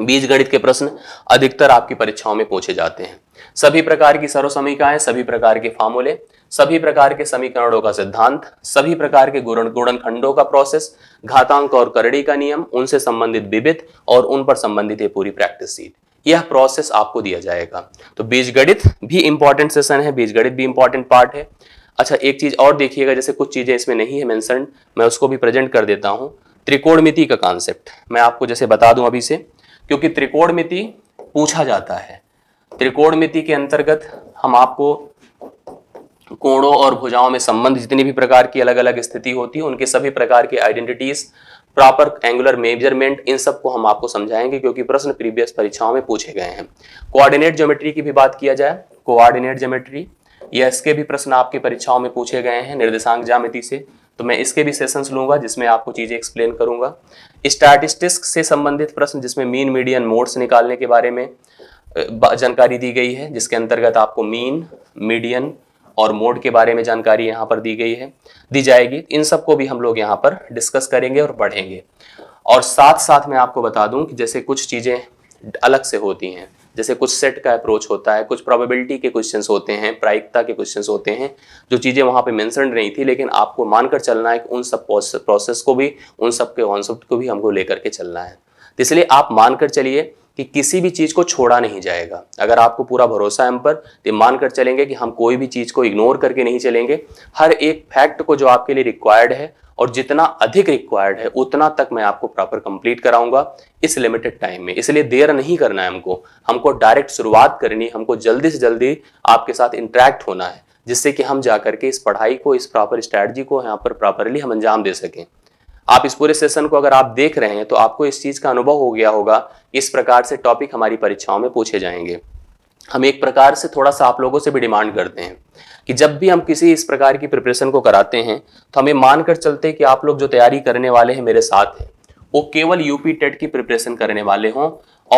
बीज गणित के प्रश्न अधिकतर आपकी परीक्षाओं में पूछे जाते हैं सभी प्रकार की सर्वसमीकाएं सभी प्रकार के फार्मूले सभी प्रकार के समीकरणों का सिद्धांत सभी प्रकार के गुणन खंडों का प्रोसेस घातांक और करड़ी का नियम उनसे संबंधित विविध और उन पर संबंधित है पूरी प्रैक्टिस सीट यह प्रोसेस आपको दिया जाएगा तो बीजगणित भी इंपॉर्टेंट सेशन है बीजगणित भी इंपॉर्टेंट पार्ट है अच्छा एक चीज और देखिएगा जैसे कुछ चीजें इसमें नहीं है मैं उसको भी प्रेजेंट कर देता हूँ त्रिकोणमिति का कॉन्सेप्ट मैं आपको जैसे बता दूं अभी से क्योंकि त्रिकोणमिति पूछा जाता है त्रिकोणमिति के अंतर्गत हम आपको कोणों और भुजाओं में संबंध जितनी भी प्रकार की अलग अलग स्थिति होती है उनके सभी प्रकार के आइडेंटिटीज प्रॉपर एंगुलर मेजरमेंट इन सब को हम आपको समझाएंगे क्योंकि प्रश्न प्रीवियस परीक्षाओं में पूछे गए हैं कोऑर्डिनेट ज्योमेट्री की भी बात किया जाए कोऑर्डिनेट ज्योमेट्री या इसके भी प्रश्न आपकी परीक्षाओं में पूछे गए हैं निर्देशांक ज्यामिति से तो मैं इसके भी सेशंस लूंगा जिसमें आपको चीज़ें एक्सप्लेन करूंगा स्टैटिस्टिक्स से संबंधित प्रश्न जिसमें मीन मीडियन मोड्स निकालने के बारे में जानकारी दी गई है जिसके अंतर्गत आपको मीन मीडियन और मोड के बारे में जानकारी यहाँ पर दी गई है दी जाएगी इन सबको भी हम लोग यहाँ पर डिस्कस करेंगे और पढ़ेंगे और साथ साथ मैं आपको बता दूं कि जैसे कुछ चीज़ें अलग से होती हैं जैसे कुछ सेट का अप्रोच होता है कुछ प्रोबेबिलिटी के क्वेश्चंस होते हैं प्रायिकता के क्वेश्चंस होते हैं जो चीज़ें वहाँ पे मैंसन नहीं थी लेकिन आपको मानकर चलना है कि उन सब प्रोसेस को भी उन सब के कॉन्सेप्ट को भी हमको लेकर के चलना है तो इसलिए आप मानकर चलिए कि किसी भी चीज़ को छोड़ा नहीं जाएगा अगर आपको पूरा भरोसा है हम पर तो मान कर चलेंगे कि हम कोई भी चीज़ को इग्नोर करके नहीं चलेंगे हर एक फैक्ट को जो आपके लिए रिक्वायर्ड है और जितना अधिक रिक्वायर्ड है उतना तक मैं आपको प्रॉपर कंप्लीट कराऊंगा इस लिमिटेड टाइम में इसलिए देर नहीं करना है हमको हमको डायरेक्ट शुरुआत करनी हमको जल्दी से जल्दी आपके साथ इंटरेक्ट होना है जिससे कि हम जा करके इस पढ़ाई को इस प्रॉपर स्ट्रैटी को यहाँ पर प्रॉपरली हम अंजाम दे सकें आप इस पूरे सेशन को अगर आप देख रहे हैं तो आपको इस चीज़ का अनुभव हो गया होगा इस प्रकार से टॉपिक हमारी परीक्षाओं में पूछे जाएंगे हम एक प्रकार से थोड़ा सा आप लोगों से भी डिमांड करते हैं कि जब भी हम किसी इस प्रकार की प्रिपरेशन को कराते हैं तो हमें मानकर चलते चलते कि आप लोग जो तैयारी करने वाले हैं मेरे साथ हैं वो केवल यूपी टेट की प्रिपरेशन करने वाले हों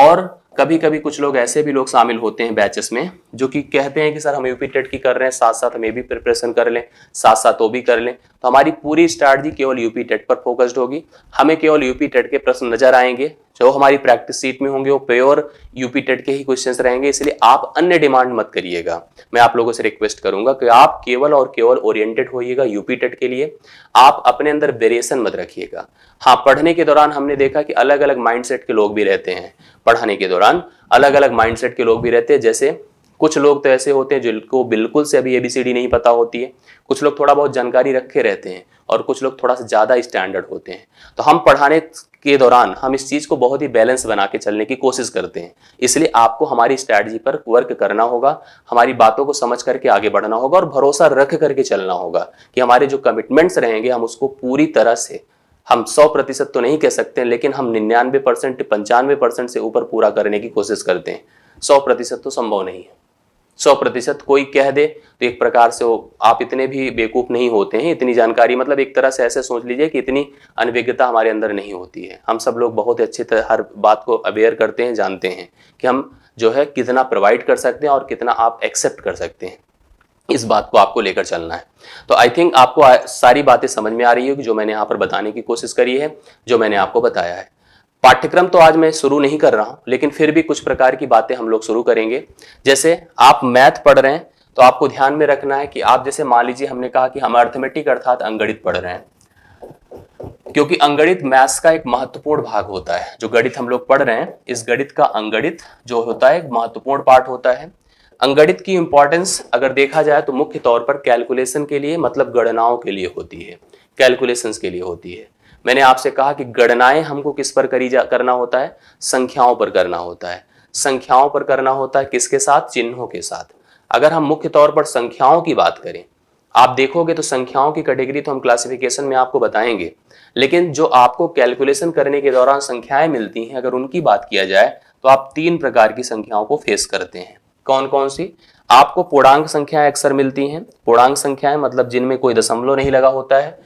और कभी कभी कुछ लोग ऐसे भी लोग शामिल होते हैं बैचेस में जो कि कहते हैं कि सर हम यूपी टेट की कर रहे हैं साथ साथ हम ये भी प्रिपरेशन कर लें साथ साथ वो भी कर लें तो हमारी पूरी स्ट्रैटी केवल यूपी टेट पर फोकस्ड होगी हमें केवल यूपी टेट के प्रश्न नजर आएंगे जो हमारी प्रैक्टिस सीट में होंगे वो प्योर यूपी टेट के ही क्वेश्चंस रहेंगे इसलिए आप अन्य डिमांड मत करिएगा मैं आप लोगों से रिक्वेस्ट करूंगा कि आप केवल और केवल ओरिएंटेड होइएगा यूपी टेट के लिए आप अपने अंदर वेरिएशन मत रखिएगा हाँ पढ़ने के दौरान हमने देखा कि अलग अलग माइंड के लोग भी रहते हैं पढ़ाने के दौरान अलग अलग माइंड के लोग भी रहते हैं जैसे कुछ लोग तो ऐसे होते हैं जिनको बिल्कुल से अभी एबीसीडी नहीं पता होती है कुछ लोग थोड़ा बहुत जानकारी रखे रहते हैं और कुछ लोग थोड़ा सा ज़्यादा स्टैंडर्ड होते हैं तो हम पढ़ाने के दौरान हम इस चीज़ को बहुत ही बैलेंस बना के चलने की कोशिश करते हैं इसलिए आपको हमारी स्ट्रैटेजी पर वर्क करना होगा हमारी बातों को समझ करके आगे बढ़ना होगा और भरोसा रख करके चलना होगा कि हमारे जो कमिटमेंट्स रहेंगे हम उसको पूरी तरह से हम 100 प्रतिशत तो नहीं कह सकते हैं लेकिन हम निन्यानवे परसेंट पंचानवे परसेंट से ऊपर पूरा करने की कोशिश करते हैं सौ प्रतिशत तो संभव नहीं है सौ प्रतिशत कोई कह दे तो एक प्रकार से वो आप इतने भी बेकूफ नहीं होते हैं इतनी जानकारी मतलब एक तरह से ऐसे सोच लीजिए कि इतनी अनभिज्ञता हमारे अंदर नहीं होती है हम सब लोग बहुत ही अच्छे तरह हर बात को अवेयर करते हैं जानते हैं कि हम जो है कितना प्रोवाइड कर सकते हैं और कितना आप एक्सेप्ट कर सकते हैं इस बात को आपको लेकर चलना है तो आई थिंक आपको सारी बातें समझ में आ रही होगी जो मैंने यहाँ पर बताने की कोशिश करी है जो मैंने आपको बताया है पाठ्यक्रम तो आज मैं शुरू नहीं कर रहा हूं लेकिन फिर भी कुछ प्रकार की बातें हम लोग शुरू करेंगे जैसे आप मैथ पढ़ रहे हैं तो आपको ध्यान में रखना है कि आप जैसे मान लीजिए हमने कहा कि हम अर्थमेटिक अर्थात अंगणित पढ़ रहे हैं क्योंकि अंगणित मैथ्स का एक महत्वपूर्ण भाग होता है जो गणित हम लोग पढ़ रहे हैं इस गणित का अंगणित जो होता है महत्वपूर्ण पार्ट होता है अंगणित की इंपॉर्टेंस अगर देखा जाए तो मुख्य तौर पर कैलकुलेशन के लिए मतलब गणनाओं के लिए होती है कैलकुलेशंस के लिए होती है मैंने आपसे कहा कि गणनाएं हमको किस पर करी जा करना होता है संख्याओं पर करना होता है संख्याओं पर करना होता है किसके साथ चिन्हों के साथ अगर हम मुख्य तौर पर संख्याओं की बात करें आप देखोगे तो संख्याओं की कैटेगरी तो हम क्लासिफिकेशन में आपको बताएंगे लेकिन जो आपको कैलकुलेशन करने के दौरान संख्याएं मिलती हैं अगर उनकी बात किया जाए तो आप तीन प्रकार की संख्याओं को फेस करते हैं कौन कौन सी आपको पूर्णांक संख्याएं अक्सर मिलती हैं पूर्णांक संख्याएं मतलब जिनमें कोई दशमलव नहीं लगा होता है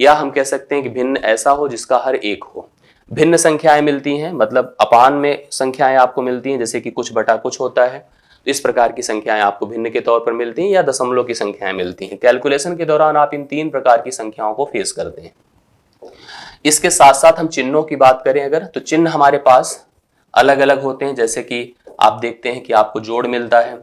या हम कह सकते हैं कि भिन्न ऐसा हो जिसका हर एक हो भिन्न संख्याएं मिलती हैं मतलब अपान में संख्याएं आपको मिलती हैं जैसे कि कुछ बटा कुछ होता है तो इस प्रकार की संख्याएं आपको भिन्न के तौर पर मिलती हैं या दशमलव की संख्याएं मिलती हैं कैलकुलेशन के दौरान आप इन तीन प्रकार की संख्याओं को फेस करते हैं इसके साथ साथ हम चिन्हों की बात करें अगर तो चिन्ह हमारे पास अलग अलग होते हैं जैसे कि आप देखते हैं कि आपको जोड़ मिलता है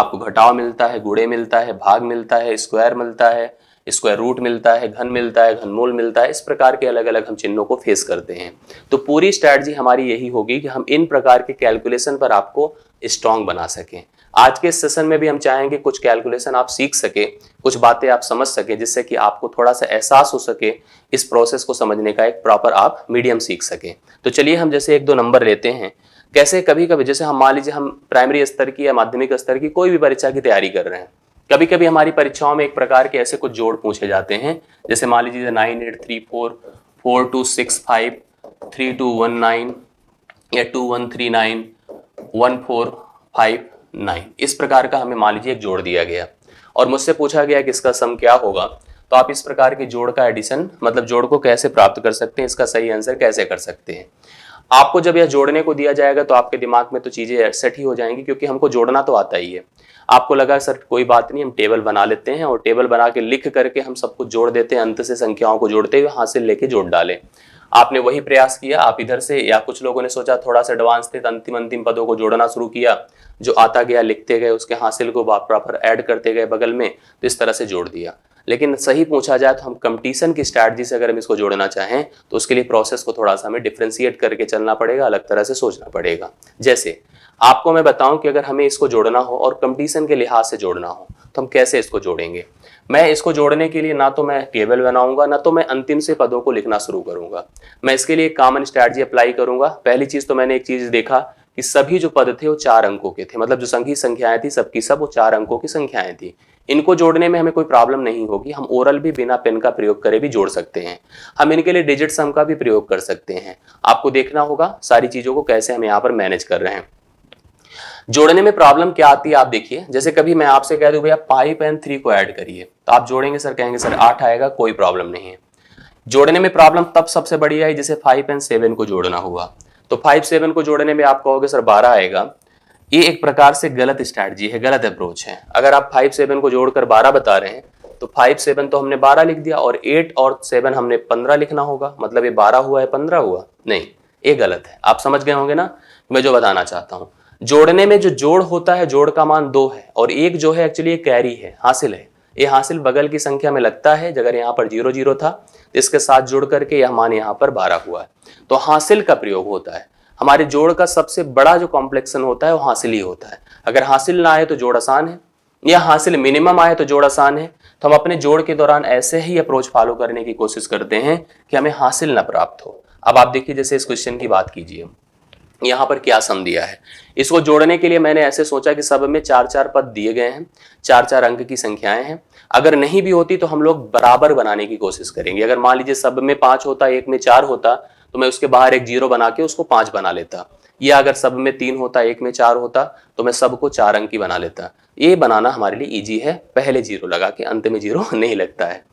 आपको घटाव मिलता है गुड़े मिलता है भाग मिलता है स्क्वायर मिलता है स्क्वायर रूट मिलता है घन मिलता है घनमूल मिलता है इस प्रकार के अलग अलग हम चिन्हों को फेस करते हैं तो पूरी स्ट्रैटी हमारी यही होगी कि हम इन प्रकार के कैलकुलेशन पर आपको स्ट्रांग बना सकें आज के सेशन में भी हम चाहेंगे कुछ कैलकुलेशन आप सीख सके कुछ बातें आप समझ सके जिससे कि आपको थोड़ा सा एहसास हो सके इस प्रोसेस को समझने का एक प्रॉपर आप मीडियम सीख सके तो चलिए हम जैसे एक दो नंबर लेते हैं कैसे कभी कभी जैसे हम मान लीजिए हम प्राइमरी स्तर की या माध्यमिक स्तर की कोई भी परीक्षा की तैयारी कर रहे हैं कभी कभी हमारी परीक्षाओं में एक प्रकार के ऐसे कुछ जोड़ पूछे जाते हैं जैसे मान लीजिए nine eight three four four two six five three two one nine या two one three nine one four five nine इस प्रकार का हमें मान लीजिए एक जोड़ दिया गया और मुझसे पूछा गया कि इसका सम क्या होगा तो आप इस प्रकार के जोड़ का एडिशन मतलब जोड़ को कैसे प्राप्त कर सकते हैं इसका सही आंसर कैसे कर सकते हैं आपको जब यह जोड़ने को दिया जाएगा तो आपके दिमाग में तो चीज़ें सेट ही हो जाएंगी क्योंकि हमको जोड़ना तो आता ही है आपको लगा सर कोई बात नहीं हम टेबल बना लेते हैं और टेबल बना के लिख करके हम सबको जोड़ देते हैं अंत से संख्याओं को जोड़ते हुए हाथ से लेके जोड़ डाले आपने वही प्रयास किया आप इधर से या कुछ लोगों ने सोचा थोड़ा सा एडवांस थे तो अंतिम अंतिम पदों को जोड़ना शुरू किया जो आता गया लिखते गए उसके हासिल को प्रॉपर ऐड करते गए बगल में तो इस तरह से जोड़ दिया लेकिन सही पूछा जाए तो हम कंपटीशन की स्ट्रैटी से अगर हम इसको जोड़ना चाहें तो उसके लिए प्रोसेस को थोड़ा सा हमें डिफ्रेंशिएट करके चलना पड़ेगा अलग तरह से सोचना पड़ेगा जैसे आपको मैं बताऊं कि अगर हमें इसको जोड़ना हो और कंपटीशन के लिहाज से जोड़ना हो तो हम कैसे इसको जोड़ेंगे मैं इसको जोड़ने के लिए ना तो मैं टेबल बनाऊंगा ना तो मैं अंतिम से पदों को लिखना शुरू करूंगा मैं इसके लिए कॉमन स्ट्रैटी अप्लाई करूंगा पहली चीज़ तो मैंने एक चीज़ देखा कि सभी जो पद थे वो चार अंकों के थे मतलब जो संघी संख्याएं थी सबकी सब वो चार अंकों की संख्याएं थी इनको जोड़ने में हमें कोई प्रॉब्लम नहीं होगी हम ओरल भी बिना पेन का प्रयोग करे भी जोड़ सकते हैं हम इनके लिए डिजिट सम का भी प्रयोग कर सकते हैं आपको देखना होगा सारी चीज़ों को कैसे हम यहाँ पर मैनेज कर रहे हैं जोड़ने में प्रॉब्लम क्या आती है आप देखिए जैसे कभी मैं आपसे कह दूं भैया फाइव एंड थ्री को ऐड करिए तो आप जोड़ेंगे सर कहेंगे सर आठ आएगा कोई प्रॉब्लम नहीं है जोड़ने में प्रॉब्लम तब सबसे बड़ी आई जैसे फाइव एंड सेवन को जोड़ना हुआ तो फाइव सेवन को जोड़ने में आप कहोगे सर बारह आएगा ये एक प्रकार से गलत स्ट्रैटी है गलत अप्रोच है अगर आप फाइव सेवन को जोड़कर बारह बता रहे हैं तो फाइव सेवन तो हमने बारह लिख दिया और एट और सेवन हमने पंद्रह लिखना होगा मतलब ये बारह हुआ है पंद्रह हुआ नहीं ये गलत है आप समझ गए होंगे ना मैं जो बताना चाहता हूँ जोड़ने में जो जोड़ होता है जोड़ का मान दो है और एक जो है एक्चुअली कैरी है हासिल है ये हासिल बगल की संख्या में लगता है जगह यहाँ पर जीरो जीरो था तो इसके साथ जोड़ करके यह मान यहाँ पर बारह हुआ है तो हासिल का प्रयोग होता है हमारे जोड़ का सबसे बड़ा जो कॉम्प्लेक्सन होता है वो हासिल ही होता है अगर हासिल ना आए तो जोड़ आसान है या हासिल मिनिमम आए तो जोड़ आसान है तो हम अपने जोड़ के दौरान ऐसे ही अप्रोच फॉलो करने की कोशिश करते हैं कि हमें हासिल ना प्राप्त हो अब आप देखिए जैसे इस क्वेश्चन की बात कीजिए यहाँ पर क्या सम दिया है इसको जोड़ने के लिए मैंने ऐसे सोचा कि सब में चार चार पद दिए गए हैं चार चार अंक की संख्याएं हैं अगर नहीं भी होती तो हम लोग बराबर बनाने की कोशिश करेंगे अगर मान लीजिए सब में पांच होता एक में चार होता तो मैं उसके बाहर एक जीरो बना के उसको पांच बना लेता या अगर सब में तीन होता एक में चार होता तो मैं सबको चार अंक की बना लेता ये बनाना हमारे लिए ईजी है पहले जीरो लगा के अंत में जीरो नहीं लगता है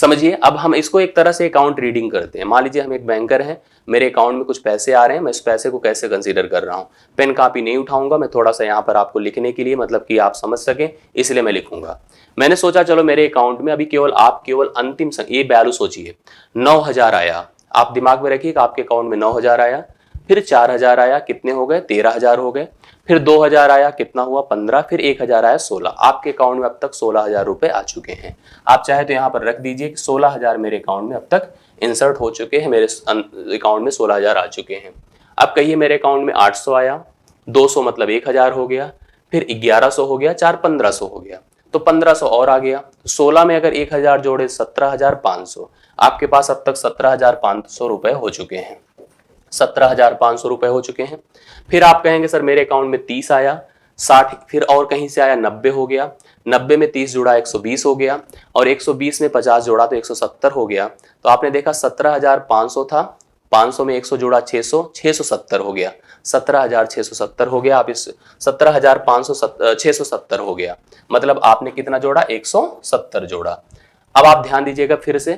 समझिए अब हम इसको एक तरह से अकाउंट रीडिंग करते हैं मान लीजिए हम एक बैंकर हैं मेरे अकाउंट में कुछ पैसे आ रहे हैं मैं इस पैसे को कैसे कंसिडर कर रहा हूँ पेन कापी नहीं उठाऊंगा मैं थोड़ा सा यहाँ पर आपको लिखने के लिए मतलब कि आप समझ सकें इसलिए मैं लिखूंगा मैंने सोचा चलो मेरे अकाउंट में अभी केवल आप केवल अंतिम ये वैल्यू सोचिए नौ आया आप दिमाग में रखिए कि आपके अकाउंट में नौ आया फिर चार हजार आया कितने हो गए तेरह हजार हो गए फिर दो हजार आया कितना हुआ पंद्रह फिर एक हजार आया सोलह आपके अकाउंट में अब तक सोलह हजार रुपए आ चुके हैं आप चाहे तो यहाँ पर रख दीजिए कि सोलह हजार मेरे अकाउंट में अब तक इंसर्ट हो चुके हैं मेरे अकाउंट में सोलह हजार आ चुके हैं अब कहिए मेरे अकाउंट में आठ सौ आया दो मतलब एक हजार हो गया फिर ग्यारह हो गया चार पंद्रह हो गया तो पंद्रह और आ गया सोलह में अगर एक जोड़े सत्रह आपके पास अब तक सत्रह रुपए हो चुके हैं सत्रह हजार पाँच सौ रुपए हो चुके हैं फिर आप कहेंगे सर मेरे अकाउंट में तीस आया साठ फिर और कहीं से आया नब्बे हो गया नब्बे में तीस जुड़ा एक सौ बीस हो गया और एक सौ बीस में पचास जोड़ा तो एक सौ सत्तर हो गया तो आपने देखा सत्रह हजार पांच सौ था पांच सौ में एक सौ जोड़ा छह सौ छह सौ सत्तर हो गया सत्रह हजार छह सौ सत्तर हो गया आप इस सत्रह हजार पाँच सौ छह सौ सत्तर हो गया मतलब आपने कितना जोड़ा एक सौ सत्तर जोड़ा अब आप ध्यान दीजिएगा फिर से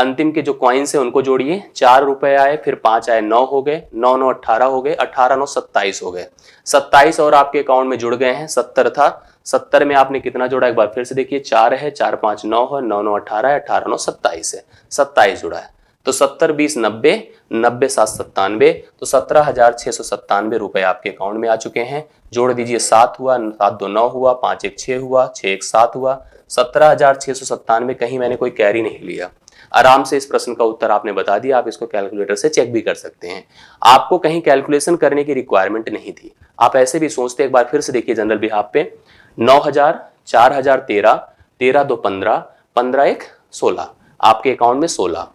अंतिम के जो क्वाइंस है उनको जोड़िए चार रुपए आए फिर पांच आए नौ हो गए नौ नौ अट्ठारह हो गए अठारह नौ सत्ताईस हो गए सत्ताईस और आपके अकाउंट में जुड़ गए हैं सत्तर था सत्तर में आपने कितना जोड़ा एक बार फिर से देखिए चार है चार पांच नौ है नौ नौ अठारह है अठारह नौ सत्ताईस है सत्ताईस जुड़ा है तो सत्तर बीस नब्बे नब्बे सात सत्तानवे तो सत्रह हजार छह सौ सत्तानवे रुपए आपके अकाउंट में आ चुके हैं जोड़ दीजिए सात हुआ सात दो नौ हुआ पांच एक छह हुआ छह एक सात हुआ सत्रह हजार छह सौ सत्तानवे कहीं मैंने कोई कैरी नहीं लिया आराम से इस प्रश्न का उत्तर आपने बता दिया आप इसको कैलकुलेटर से चेक भी कर सकते हैं आपको कहीं कैलकुलेशन करने की रिक्वायरमेंट नहीं थी आप ऐसे भी सोचते एक बार फिर से देखिए जनरल बिहार पे नौ हजार चार हजार तेरह तेरह दो पंद्रह पंद्रह एक सोलह आपके अकाउंट में सोलह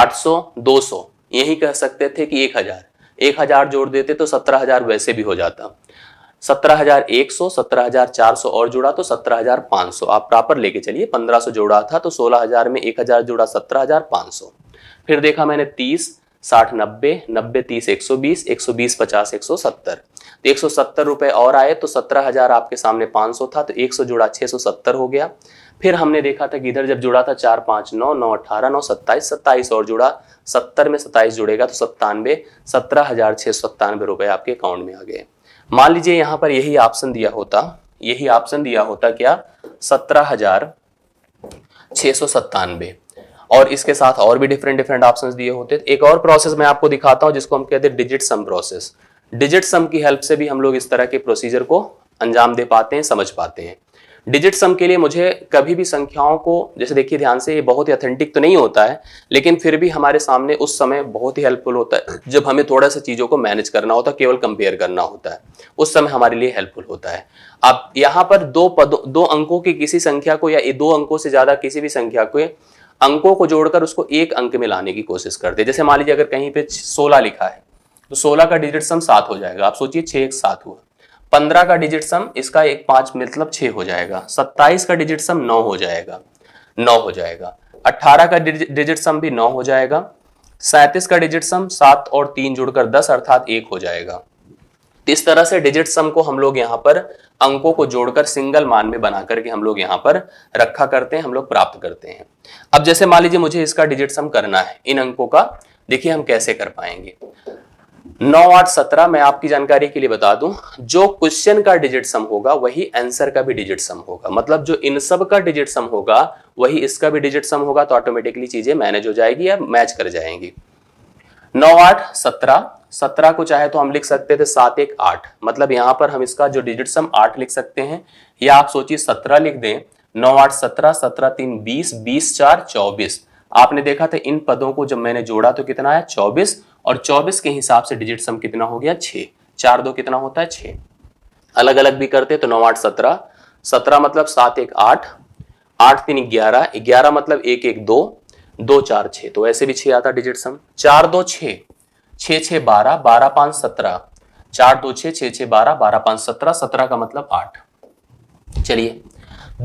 आठ सौ दो सौ यही कह सकते थे कि एक हजार एक हजार जोड़ देते तो सत्रह हजार वैसे भी हो जाता सत्रह हजार एक सौ सत्रह हजार चार सौ और जुड़ा तो सत्रह हजार पांच सौ आप प्रॉपर लेके चलिए पंद्रह सौ जोड़ा था तो सोलह हजार में एक हजार जोड़ा सत्रह हजार सौ फिर देखा मैंने तीस साठ नब्बे नब्बे तीस एक सौ बीस एक सौ बीस पचास एक सौ सत्तर तो एक सौ सत्तर रुपए और आए तो सत्रह हज़ार आपके सामने पाँच सौ था तो एक सौ जुड़ा छह सौ सत्तर हो गया फिर हमने देखा था कि इधर जब जुड़ा था चार पांच नौ नौ अठारह नौ सत्ताईस सत्ताईस और जुड़ा सत्तर में सत्ताईस जुड़ेगा तो सत्तानवे सत्रह हज़ार छः सौ सत्तानवे रुपये आपके अकाउंट में आ गए मान लीजिए यहां पर यही ऑप्शन दिया होता यही ऑप्शन दिया होता क्या सत्रह हजार छह सौ सत्तानवे और इसके साथ और भी डिफरेंट डिफरेंट ऑप्शंस दिए होते तो एक और प्रोसेस मैं आपको दिखाता हूं जिसको हम कहते हैं digit sum process digit sum की हेल्प से भी हम लोग इस तरह के प्रोसीजर को अंजाम दे पाते हैं समझ पाते हैं डिजिट सम के लिए मुझे कभी भी संख्याओं को जैसे देखिए ध्यान से ये बहुत ही अथेंटिक तो नहीं होता है लेकिन फिर भी हमारे सामने उस समय बहुत ही हेल्पफुल होता है जब हमें थोड़ा सा चीज़ों को मैनेज करना होता है केवल कंपेयर करना होता है उस समय हमारे लिए हेल्पफुल होता है आप यहाँ पर दो पदों दो अंकों की किसी संख्या को या दो अंकों से ज़्यादा किसी भी संख्या को अंकों को जोड़कर उसको एक अंक में लाने की कोशिश करते हैं जैसे मान लीजिए अगर कहीं पे सोलह लिखा है तो सोलह का डिजिट सम सात हो जाएगा आप सोचिए छह एक सात हुआ पंद्रह का डिजिट सम इसका एक पांच मतलब छह हो जाएगा सत्ताईस का डिजिट सम नौ हो जाएगा नौ हो जाएगा अट्ठारह का डिजिट सम भी नौ हो जाएगा सैंतीस का डिजिट सम सात और तीन जुड़कर दस अर्थात एक हो जाएगा इस तरह से डिजिट सम को हम लोग यहाँ पर अंकों को जोड़कर सिंगल मान में बना करके हम लोग यहाँ पर रखा करते हैं हम लोग प्राप्त करते हैं अब जैसे मान लीजिए मुझे इसका डिजिट सम करना है इन अंकों का देखिए हम कैसे कर पाएंगे नौ आठ सत्रह मैं आपकी जानकारी के लिए बता दूं जो क्वेश्चन का डिजिट सम होगा वही आंसर का भी डिजिट सम होगा मतलब जो इन सब का डिजिट सम होगा वही इसका भी डिजिट सम होगा तो ऑटोमेटिकली चीजें मैनेज हो जाएगी या मैच कर जाएंगी नौ आठ सत्रह सत्रह को चाहे तो हम लिख सकते थे सात एक आठ मतलब यहां पर हम इसका जो डिजिट सम आठ लिख सकते हैं या आप सोचिए सत्रह लिख दें नौ आठ सत्रह सत्रह तीन बीस बीस चार चौबीस आपने देखा था इन पदों को जब मैंने जोड़ा तो कितना आया चौबीस और 24 के हिसाब से डिजिट सम कितना हो गया छ चार दो कितना होता है छ अलग अलग भी करते तो नौ आठ सत्रह सत्रह मतलब सात एक आठ आठ तीन ग्यारह ग्यारह मतलब एक एक दो दो चार छ तो ऐसे भी छह आता डिजिट सम चार दो छ छ छ बारह बारह पांच सत्रह चार दो छ छ छ बारह बारह पांच सत्रह सत्रह का मतलब आठ चलिए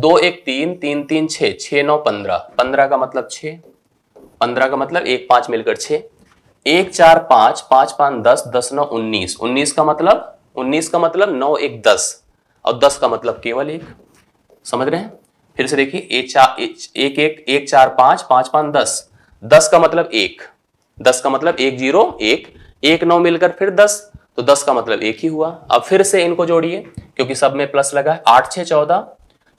दो एक तीन तीन तीन छ छ नौ पंद्रह पंद्रह का मतलब छ पंद्रह का मतलब एक पांच मिलकर छ एक चार पांच पांच पांच दस दस नौ उन्नीस उन्नीस का मतलब उन्नीस का मतलब नौ एक दस और दस का मतलब केवल एक समझ रहे हैं फिर से देखिए एक चार एक एक एक चार पांच पांच पांच दस दस का मतलब एक दस का मतलब एक जीरो एक एक नौ मिलकर फिर दस तो दस का मतलब एक ही हुआ अब फिर से इनको जोड़िए क्योंकि सब में प्लस लगा है आठ छः चौदह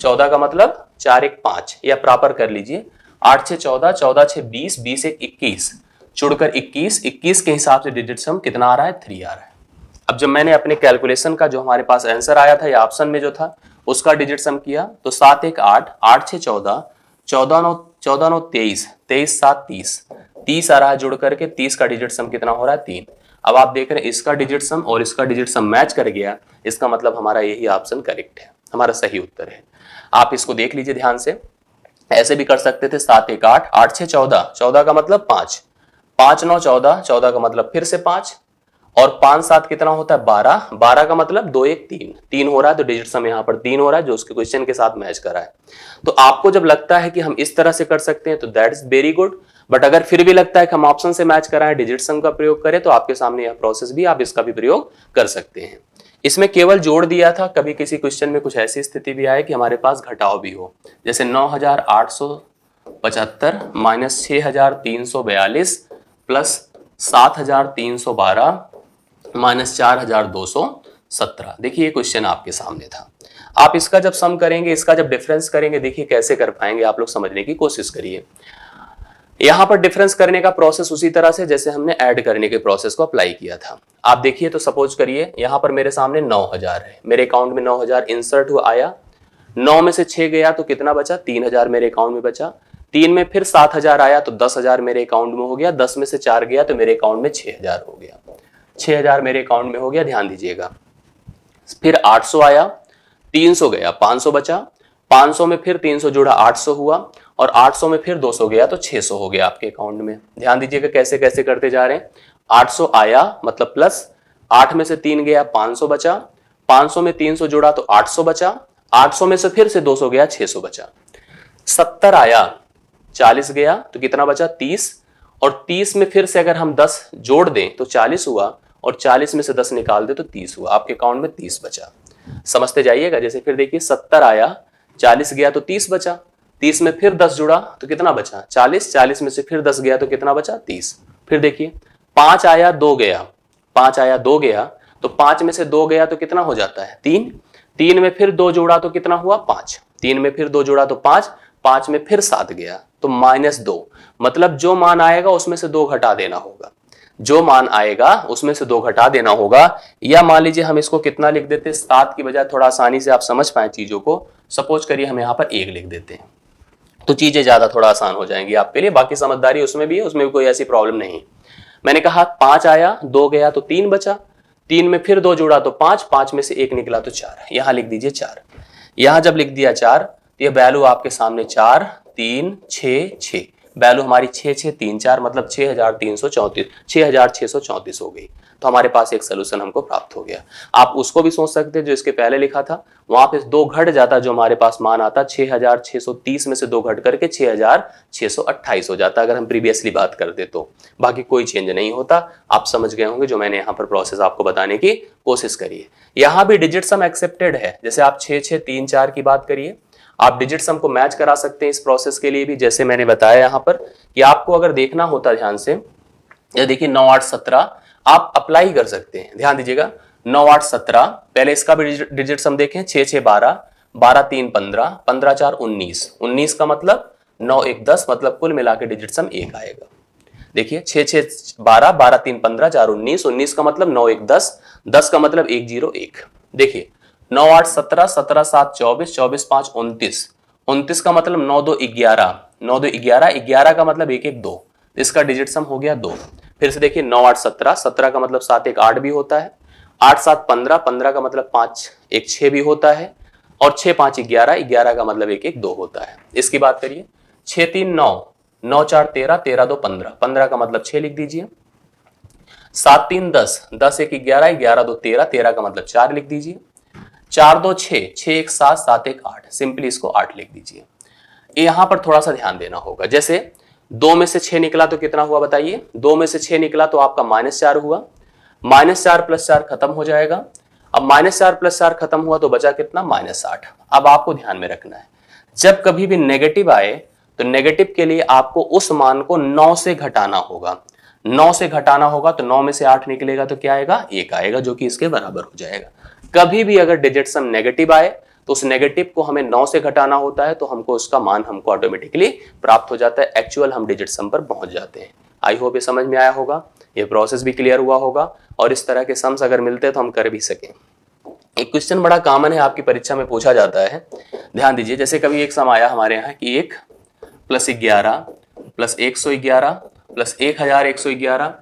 चौदह का मतलब चार एक पांच या प्रॉपर कर लीजिए आठ छः चौदह चौदह छः बीस बीस एक इक्कीस छोड़कर 21 21 के हिसाब से डिजिट्स हम कितना आ रहा है थ्री आ रहा है अब जब मैंने अपने कैलकुलेशन का जो हमारे पास आंसर आया था या ऑप्शन में जो था उसका डिजिट सम किया तो सात एक आठ आठ छः चौदह चौदह नौ चौदह नौ तेईस तेईस सात तीस तीस आ रहा है जुड़ करके तीस का डिजिट सम कितना हो रहा है तीन अब आप देख रहे हैं इसका डिजिट सम और इसका डिजिट सम मैच कर गया इसका मतलब हमारा यही ऑप्शन करेक्ट है हमारा सही उत्तर है आप इसको देख लीजिए ध्यान से ऐसे भी कर सकते थे सात एक आठ आठ छः चौदह चौदह का मतलब पाँच पांच नौ चौदह चौदह का मतलब फिर से पांच और पांच सात कितना होता है बारह बारह का मतलब दो एक तीन तीन हो रहा है तो डिजिट सम यहां पर तीन हो रहा है जो उसके क्वेश्चन के साथ मैच करा है तो आपको जब लगता है कि हम इस तरह से कर सकते हैं तो that is very good but अगर फिर भी लगता है कि हम ऑप्शन से मैच हैं डिजिट सम का प्रयोग करें तो आपके सामने यह प्रोसेस भी आप इसका भी प्रयोग कर सकते हैं इसमें केवल जोड़ दिया था कभी किसी क्वेश्चन में कुछ ऐसी स्थिति भी आए कि हमारे पास घटाव भी हो जैसे नौ हजार आठ सौ पचहत्तर माइनस छह हजार तीन सौ बयालीस प्लस सात हजार तीन सौ बारह माइनस चार हजार दो सौ सत्रह देखिए क्वेश्चन आपके सामने था आप इसका जब सम करेंगे इसका जब डिफरेंस करेंगे देखिए कैसे कर पाएंगे आप लोग समझने की कोशिश करिए यहां पर डिफरेंस करने का प्रोसेस उसी तरह से जैसे हमने ऐड करने के प्रोसेस को अप्लाई किया था आप देखिए तो सपोज करिए यहां पर मेरे सामने नौ हजार है मेरे अकाउंट में नौ हजार इंसर्ट हुआ आया नौ में से छह गया तो कितना बचा तीन हजार मेरे अकाउंट में बचा तीन में फिर सात हजार आया तो दस हजार मेरे अकाउंट में हो गया दस में से चार गया तो मेरे अकाउंट में छह हजार हो गया छह हजार मेरे अकाउंट में हो गया ध्यान दीजिएगा फिर आठ सौ आया तीन सौ गया पांच सौ बचा पांच सौ में फिर तीन सौ जुड़ा आठ सौ हुआ और आठ सौ में फिर दो सौ गया तो छह सौ हो गया आपके अकाउंट में ध्यान दीजिएगा कैसे कैसे करते जा रहे हैं आठ सौ आया मतलब प्लस आठ में से तीन गया पांच सौ बचा पांच सौ में तीन सौ जुड़ा तो आठ सौ बचा आठ सौ में से फिर से दो सौ गया छह सौ बचा सत्तर आया चालीस गया तो कितना बचा तीस और तीस में फिर से अगर हम दस जोड़ दें तो चालीस हुआ और चालीस में से दस निकाल दें तो तीस हुआ आपके अकाउंट में तीस बचा समझते जाइएगा जैसे फिर देखिए सत्तर आया चालीस गया तो तीस बचा तीस में फिर दस जुड़ा तो कितना बचा चालीस चालीस में से फिर दस गया तो कितना बचा तीस फिर देखिए पांच आया दो गया पांच आया दो गया तो पांच में से दो गया तो कितना हो जाता है तीन तीन में फिर दो जोड़ा तो कितना हुआ पांच तीन में फिर दो जोड़ा तो पांच पांच में फिर सात गया तो माइनस दो मतलब जो मान आएगा उसमें से दो घटा देना होगा जो मान आएगा उसमें से दो घटा देना होगा या मान लीजिए हम इसको कितना लिख देते हैं सात की बजाय थोड़ा आसानी से आप समझ पाए चीजों को सपोज करिए हम यहां पर एक लिख देते हैं तो चीजें ज्यादा थोड़ा आसान हो जाएंगी आपके लिए बाकी समझदारी उसमें भी है उसमें भी कोई ऐसी प्रॉब्लम नहीं मैंने कहा पांच आया दो गया तो तीन बचा तीन में फिर दो जुड़ा तो पांच पांच में से एक निकला तो चार यहां लिख दीजिए चार यहां जब लिख दिया चार तो ये वैल्यू आपके सामने चार तीन छ छ वैल्यू हमारी छ छ तीन चार मतलब छह हज़ार तीन सौ चौंतीस छह हज़ार छह सौ चौंतीस हो गई तो हमारे पास एक सोल्यूशन हमको प्राप्त हो गया आप उसको भी सोच सकते हैं जो इसके पहले लिखा था वहाँ पे दो घट जाता जो हमारे पास मान आता छह हज़ार छह सौ तीस में से दो घट करके छह हज़ार छह सौ अट्ठाईस हो जाता अगर हम प्रीवियसली बात करते तो बाकी कोई चेंज नहीं होता आप समझ गए होंगे जो मैंने यहाँ पर प्रोसेस आपको बताने की कोशिश करी है यहाँ भी डिजिट सम एक्सेप्टेड है जैसे आप छह छह तीन चार की बात करिए आप डिजिट सम को मैच करा सकते हैं इस प्रोसेस के लिए भी जैसे मैंने बताया यहाँ पर कि आपको अगर देखना होता ध्यान से या देखिए नौ आठ सत्रह आप अप्लाई कर सकते हैं ध्यान दीजिएगा नौ आठ सत्रह पहले इसका भी डिजिट हम देखें छः छः बारह बारह तीन पंद्रह पंद्रह चार उन्नीस उन्नीस का मतलब नौ एक दस मतलब कुल मिला के डिजिट सम एक आएगा देखिए छः छः बारह बारह तीन पंद्रह चार उन्नीस उन्नीस का मतलब नौ एक दस दस का मतलब एक जीरो एक देखिए नौ आठ सत्रह सत्रह सात चौबीस चौबीस पांच उन्तीस उन्तीस का मतलब नौ दो ग्यारह नौ दो ग्यारह ग्यारह का मतलब एक एक दो इसका डिजिट सम हो गया दो फिर से देखिए नौ आठ सत्रह सत्रह का मतलब सात एक आठ भी होता है आठ सात पंद्रह पंद्रह का मतलब पांच एक छह भी होता है और छह पांच ग्यारह ग्यारह का मतलब एक एक दो होता है इसकी बात करिए छह तीन नौ नौ चार तेरह तेरह दो पंद्रह पंद्रह का मतलब छह लिख दीजिए सात तीन दस दस एक ग्यारह ग्यारह दो तेरह तेरह का मतलब चार लिख दीजिए चार दो छ छ एक सात सात एक आठ सिंपली इसको आठ लिख दीजिए यहां पर थोड़ा सा ध्यान देना होगा जैसे दो में से छह निकला तो कितना हुआ बताइए दो में से छह निकला तो आपका माइनस चार हुआ माइनस चार प्लस चार खत्म हो जाएगा अब माइनस चार प्लस चार खत्म हुआ तो बचा कितना माइनस आठ अब आपको ध्यान में रखना है जब कभी भी नेगेटिव आए तो नेगेटिव के लिए आपको उस मान को नौ से घटाना होगा नौ से घटाना होगा तो नौ में से आठ निकलेगा तो क्या आएगा एक आएगा जो कि इसके बराबर हो जाएगा कभी भी अगर डिजिट सम नेगेटिव आए तो उस नेगेटिव को हमें नौ से घटाना होता है तो हमको उसका मान हमको ऑटोमेटिकली प्राप्त हो जाता है एक्चुअल हम डिजिट सम पर पहुंच जाते हैं आई होप ये समझ में आया होगा ये प्रोसेस भी क्लियर हुआ होगा और इस तरह के सम्स अगर मिलते हैं तो हम कर भी सकें एक क्वेश्चन बड़ा कॉमन है आपकी परीक्षा में पूछा जाता है ध्यान दीजिए जैसे कभी एक सम आया हमारे यहाँ कि एक प्लस ग्यारह प्लस एक सौ ग्यारह प्लस एक हजार एक सौ ग्यारह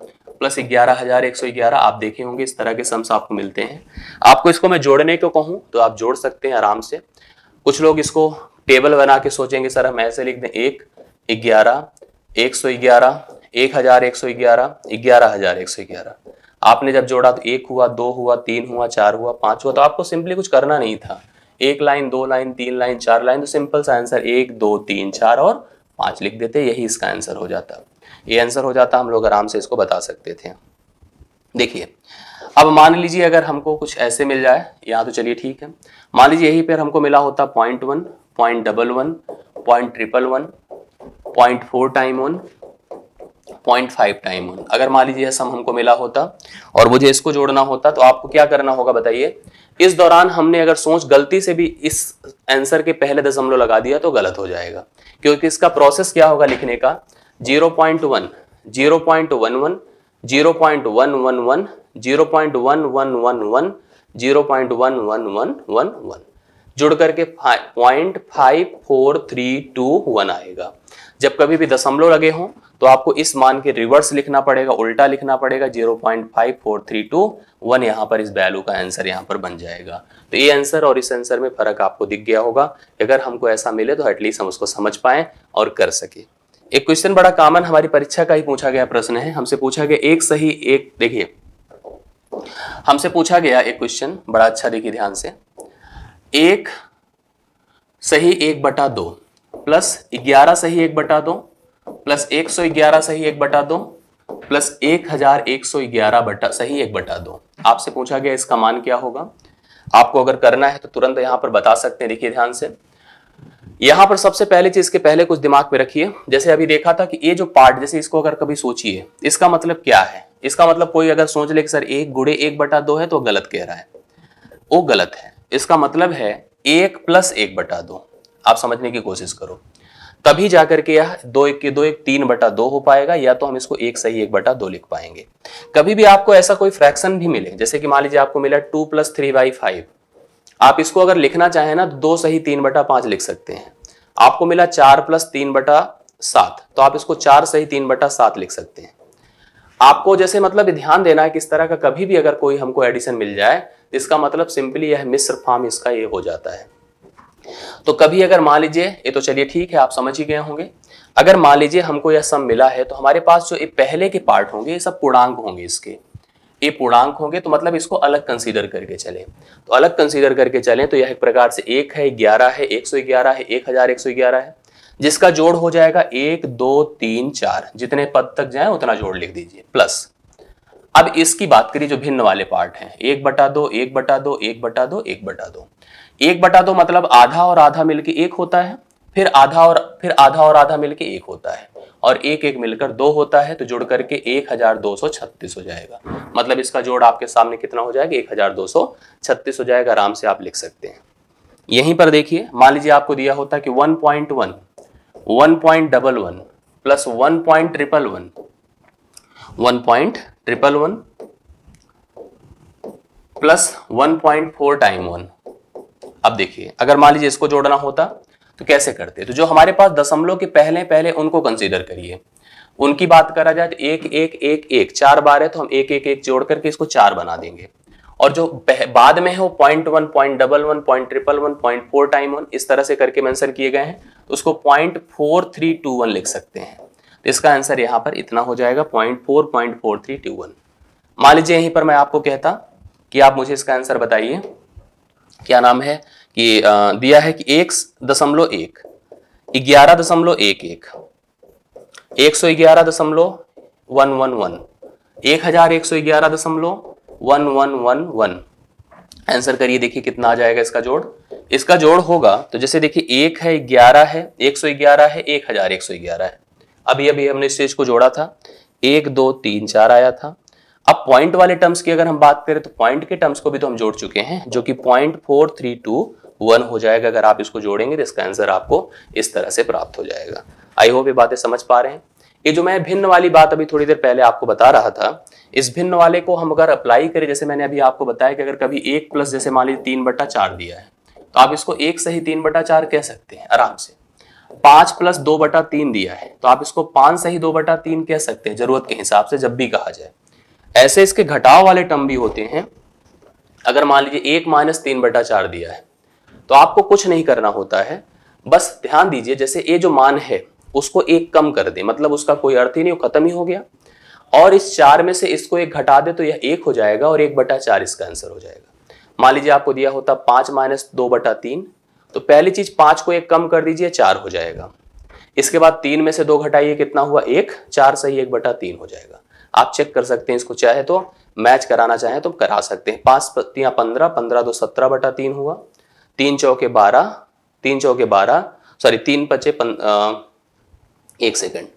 प्लस ग्यारह हजार एक सौ ग्यारह आप देखे होंगे इस तरह के सम्स आपको मिलते हैं आपको इसको मैं जोड़ने को कहूँ तो आप जोड़ सकते हैं आराम से कुछ लोग इसको टेबल बना के सोचेंगे सर हम ऐसे लिख दें एक ग्यारह एक सौ ग्यारह एक हजार एक सौ ग्यारह ग्यारह हजार एक सौ ग्यारह आपने जब जोड़ा तो एक हुआ दो हुआ तीन हुआ चार हुआ पांच हुआ तो आपको सिंपली कुछ करना नहीं था एक लाइन दो लाइन तीन लाइन चार लाइन तो सिंपल सा आंसर एक दो तीन चार और पांच लिख देते यही इसका आंसर हो जाता ये आंसर हो जाता हम लोग आराम से इसको बता सकते थे देखिए अब मान लीजिए अगर हमको कुछ ऐसे मिल जाए यहाँ तो चलिए ठीक है मान लीजिए यही पर हमको मिला होता point one point double one point triple one point four time one point five time one अगर मान लीजिए सम हमको मिला होता और मुझे इसको जोड़ना होता तो आपको क्या करना होगा बताइए इस दौरान हमने अगर सोच गलती से भी इस आंसर के पहले दशमलव लगा दिया तो गलत हो जाएगा क्योंकि इसका प्रोसेस क्या होगा लिखने का zero point one zero point one one zero point one one one zero point one one one one zero point one one one one one जुड़ करके point five four three two one आएगा जब कभी भी दशमलव लगे हों तो आपको इस मान के रिवर्स लिखना पड़ेगा उल्टा लिखना पड़ेगा zero point five four three two one यहाँ पर इस वैल्यू का आंसर यहाँ पर बन जाएगा तो ये आंसर और इस आंसर में फर्क आपको दिख गया होगा अगर हमको ऐसा मिले तो एटलीस्ट हम उसको समझ पाए और कर सके एक क्वेश्चन बड़ा कॉमन हमारी परीक्षा का ही पूछा गया प्रश्न है हमसे पूछा गया एक सही एक देखिए हमसे पूछा गया एक क्वेश्चन बड़ा अच्छा देखिए ध्यान से एक सही एक बटा दो प्लस ग्यारह सही एक बटा दो प्लस एक सौ ग्यारह सही एक बटा दो प्लस एक हजार एक सौ ग्यारह बटा सही एक बटा दो आपसे पूछा गया इसका मान क्या होगा आपको अगर करना है तो तुरंत यहाँ पर बता सकते हैं देखिए ध्यान से यहां पर सबसे पहले चीज के पहले कुछ दिमाग में रखिए जैसे अभी देखा था कि ये जो पार्ट जैसे इसको अगर कभी सोचिए इसका मतलब क्या है इसका मतलब कोई अगर सोच ले कि सर एक गुड़े एक बटा दो है तो गलत कह रहा है वो गलत है इसका मतलब है एक प्लस एक बटा दो आप समझने की कोशिश करो तभी जाकर के यह दो एक के दो एक तीन बटा दो हो पाएगा या तो हम इसको एक सही एक बटा दो लिख पाएंगे कभी भी आपको ऐसा कोई फ्रैक्शन भी मिले जैसे कि मान लीजिए आपको मिला two plus three by five आप इसको अगर लिखना चाहें ना तो दो सही तीन बटा पांच लिख सकते हैं आपको मिला चार प्लस तीन बटा सात तो आप इसको चार सही तीन बटा सात लिख सकते हैं आपको जैसे मतलब ध्यान देना है कि इस तरह का कभी भी अगर कोई हमको एडिशन मिल जाए तो इसका मतलब सिंपली यह मिश्र फॉर्म इसका ये हो जाता है तो कभी अगर मान लीजिए ये तो चलिए ठीक है आप समझ ही गए होंगे अगर मान लीजिए हमको यह सम मिला है तो हमारे पास जो ये पहले के पार्ट होंगे ये सब पूर्णांक होंगे इसके ये पूर्णांक होंगे तो मतलब इसको अलग कंसीडर करके चलें तो अलग कंसीडर करके चलें तो यह एक प्रकार से एक है ग्यारह है एक सौ ग्यारह है एक हजार एक सौ ग्यारह है जिसका जोड़ हो जाएगा एक दो तीन चार जितने पद तक जाए उतना जोड़ लिख दीजिए प्लस अब इसकी बात करिए जो भिन्न वाले पार्ट हैं एक बटा दो एक बटा दो एक बटा दो एक बटा दो एक बटा दो मतलब आधा और आधा मिलके एक होता है फिर आधा और फिर आधा और आधा मिलके एक होता है और एक एक मिलकर दो होता है तो जुड़ करके एक हजार दो सौ छत्तीस हो जाएगा मतलब इसका जोड़ आपके सामने कितना हो जाएगा एक हजार दो सौ छत्तीस हो जाएगा आराम से आप लिख सकते हैं यहीं पर देखिए मान लीजिए आपको दिया होता कि one point one one point double one plus one point triple one one point triple one plus one point four time one अब देखिए अगर मान लीजिए इसको जोड़ना होता तो कैसे करते हैं तो जो हमारे पास दशमलव के पहले पहले उनको कंसीडर करिए उनकी बात करा जाए तो एक एक एक एक चार बार है तो हम एक एक एक जोड़ करके इसको चार बना देंगे और जो बाद में है वो point one point double one point triple one point four time one इस तरह से करके मेंशन किए गए हैं तो उसको point four three two one लिख सकते हैं तो इसका आंसर यहाँ पर इतना हो जाएगा point four point four three two one मान लीजिए यहीं पर मैं आपको कहता कि आप मुझे इसका आंसर बताइए क्या नाम है कि दिया है कि एक दशमलव एक ग्यारह दशमलव एक एक सौ ग्यारह दशमलव वन वन वन एक हजार एक सौ ग्यारह दशमलव one one one one answer करिए देखिए कितना आ जाएगा इसका जोड़ इसका जोड़ होगा तो जैसे देखिए एक है ग्यारह है एक सौ ग्यारह है एक हजार एक सौ ग्यारह है अभी अभी हमने इस चीज को जोड़ा था एक दो तीन चार आया था अब पॉइंट वाले टर्म्स की अगर हम बात करें तो पॉइंट के टर्म्स को भी तो हम जोड़ चुके हैं जो कि point four three two one हो जाएगा अगर आप इसको जोड़ेंगे तो इसका आंसर आपको इस तरह से प्राप्त हो जाएगा आई होप ये बातें समझ पा रहे हैं ये जो मैं भिन्न वाली बात अभी थोड़ी देर पहले आपको बता रहा था इस भिन्न वाले को हम अगर अप्लाई करें जैसे मैंने अभी आपको बताया कि अगर कभी एक प्लस जैसे मान लीजिए तीन बटा चार दिया है तो आप इसको एक से ही तीन बटा चार कह सकते हैं आराम से पांच प्लस दो बटा तीन दिया है तो आप इसको पांच से ही दो बटा तीन कह सकते हैं जरूरत के हिसाब से जब भी कहा जाए ऐसे इसके घटाव वाले टर्म भी होते हैं अगर मान लीजिए एक माइनस तीन बटा चार दिया है तो आपको कुछ नहीं करना होता है बस ध्यान दीजिए जैसे ये जो मान है उसको एक कम कर दे मतलब उसका कोई अर्थ ही नहीं खत्म ही हो गया और इस चार में से इसको एक घटा दे तो यह एक हो जाएगा और एक बटा चार इसका आंसर हो जाएगा मान लीजिए आपको दिया होता पांच माइनस दो बटा तीन तो पहली चीज पांच को एक कम कर दीजिए चार हो जाएगा इसके बाद तीन में से दो घटाइए कितना हुआ एक चार सही एक बटा तीन हो जाएगा आप चेक कर सकते हैं इसको चाहे तो मैच कराना चाहे तो करा सकते हैं पांच या पंद्रह पंद्रह दो सत्रह बटा तीन हुआ तीन चौके बारह तीन चौके बारह सॉरी तीन पचे पन, आ, एक सेकंड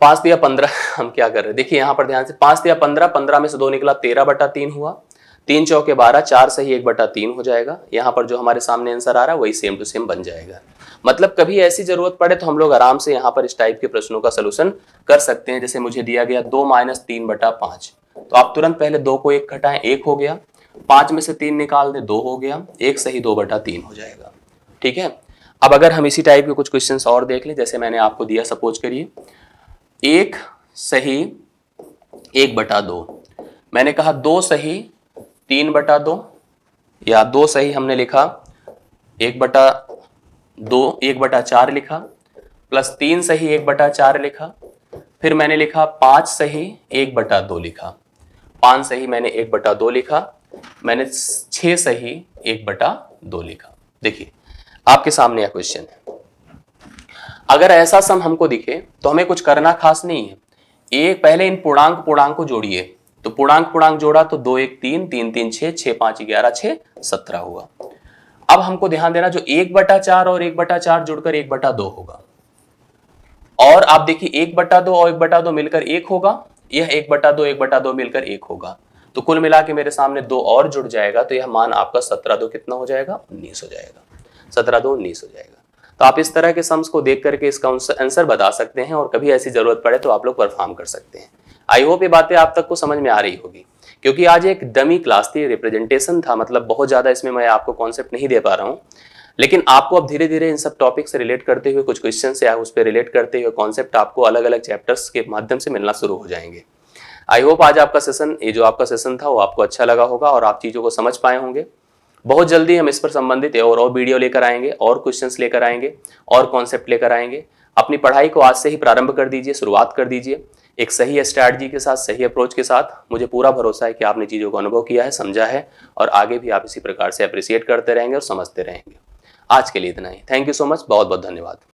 पांच दिया पंद्रह हम क्या कर रहे हैं देखिए यहां पर ध्यान से पांच दिया पंद्रह पंद्रह में से दो निकला तेरह बटा तीन हुआ तीन चौके बारह चार से ही एक बटा तीन हो जाएगा यहाँ पर जो हमारे सामने आंसर आ रहा है वही सेम टू सेम बन जाएगा मतलब कभी ऐसी जरूरत पड़े तो हम लोग आराम से यहाँ पर इस टाइप के प्रश्नों का सोल्यूशन कर सकते हैं जैसे मुझे दिया गया दो माइनस तीन बटा पांच तो आप तुरंत पहले दो को एक घटाएं एक हो गया पांच में से तीन निकाल दें दो हो गया एक सही दो बटा तीन हो जाएगा ठीक है अब अगर हम इसी टाइप के कुछ क्वेश्चंस और देख लें जैसे मैंने आपको दिया सपोज करिए एक सही एक बटा दो मैंने कहा दो सही तीन बटा दो या दो सही हमने लिखा एक बटा दो एक बटा चार लिखा प्लस तीन सही एक बटा चार लिखा फिर मैंने लिखा पांच सही एक बटा दो लिखा पांच सही मैंने एक बटा दो लिखा मैंने छह सही एक बटा दो लिखा देखिए आपके सामने यह क्वेश्चन है अगर ऐसा सम हमको दिखे तो हमें कुछ करना खास नहीं है एक पहले इन पूर्णांक पूर्णांक को जोड़िए तो पूर्णांक पूर्णांक जोड़ा तो दो एक तीन तीन तीन छह छः पांच ग्यारह छह सत्रह हुआ अब हमको ध्यान देना जो एक बटा चार और एक बटा चार जुड़कर एक बटा दो होगा और आप देखिए एक बटा दो और एक बटा दो मिलकर एक होगा यह एक बटा दो एक बटा दो मिलकर एक होगा तो कुल मिला के मेरे सामने दो और जुड़ जाएगा तो यह मान आपका सत्रह दो कितना हो जाएगा उन्नीस हो जाएगा सत्रह दो उन्नीस हो जाएगा तो आप इस तरह के सम्स को देख करके इसका आंसर बता सकते हैं और कभी ऐसी जरूरत पड़े तो आप लोग परफॉर्म कर सकते हैं आई होप ये बातें आप तक को समझ में आ रही होगी क्योंकि आज एक डमी क्लास थी रिप्रेजेंटेशन था मतलब बहुत ज़्यादा इसमें मैं आपको कॉन्सेप्ट नहीं दे पा रहा हूँ लेकिन आपको अब धीरे धीरे इन सब टॉपिक से रिलेट करते हुए कुछ क्वेश्चन या उस पर रिलेट करते हुए कॉन्सेप्ट आपको अलग अलग चैप्टर्स के माध्यम से मिलना शुरू हो जाएंगे आई होप आज आपका सेशन ये जो आपका सेशन था वो आपको अच्छा लगा होगा और आप चीज़ों को समझ पाए होंगे बहुत जल्दी हम इस पर संबंधित और और वीडियो लेकर आएंगे और क्वेश्चंस लेकर आएंगे और कॉन्सेप्ट लेकर आएंगे अपनी पढ़ाई को आज से ही प्रारंभ कर दीजिए शुरुआत कर दीजिए एक सही स्ट्रैटी के साथ सही अप्रोच के साथ मुझे पूरा भरोसा है कि आपने चीज़ों को अनुभव किया है समझा है और आगे भी आप इसी प्रकार से अप्रिसिएट करते रहेंगे और समझते रहेंगे आज के लिए इतना ही थैंक यू सो मच बहुत बहुत धन्यवाद